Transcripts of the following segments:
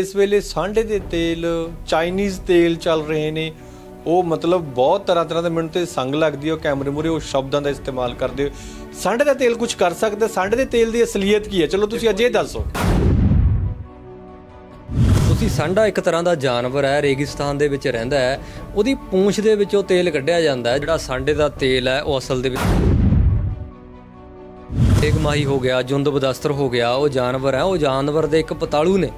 ਇਸ ਵੇਲੇ ਸਾਂਡੇ ਦੇ ਤੇਲ ਚਾਈਨੀਜ਼ ਤੇਲ ਚੱਲ ਰਹੇ ਨੇ ਉਹ ਮਤਲਬ ਬਹੁਤ ਤਰ੍ਹਾਂ ਤਰ੍ਹਾਂ ਦੇ ਮਿੰਟ ਤੇ ਸੰਗ ਲੱਗਦੀ ਹੈ ਕੈਮਰੇ ਮੂਰੇ ਉਹ ਸ਼ਬਦਾਂ ਦਾ ਇਸਤੇਮਾਲ ਕਰਦੇ ਸਾਂਡੇ ਦਾ ਤੇਲ ਕੁਝ ਕਰ ਸਕਦਾ ਸਾਂਡੇ ਦੇ ਤੇਲ ਦੀ ਅਸਲੀਅਤ ਕੀ ਹੈ ਚਲੋ ਤੁਸੀਂ ਅੱਜ ਇਹ ਦੱਸੋ ਤੁਸੀਂ ਸਾਂਡਾ ਇੱਕ ਤਰ੍ਹਾਂ ਦਾ ਜਾਨਵਰ ਹੈ ਰੇਗਿਸਤਾਨ ਦੇ ਵਿੱਚ ਰਹਿੰਦਾ ਹੈ ਉਹਦੀ ਪੂੰਛ ਦੇ ਵਿੱਚੋਂ ਤੇਲ ਕੱਢਿਆ ਜਾਂਦਾ ਹੈ ਜਿਹੜਾ ਸਾਂਡੇ ਦਾ ਤੇਲ ਹੈ ਉਹ ਅਸਲ ਦੇ ਵਿੱਚ ਇੱਕ ਮਾਹੀ ਹੋ ਗਿਆ ਜੁੰਦ ਬਦਸਤਰ ਹੋ ਗਿਆ ਉਹ ਜਾਨਵਰ ਹੈ ਉਹ ਜਾਨਵਰ ਦੇ ਇੱਕ ਪਤਾਲੂ ਨੇ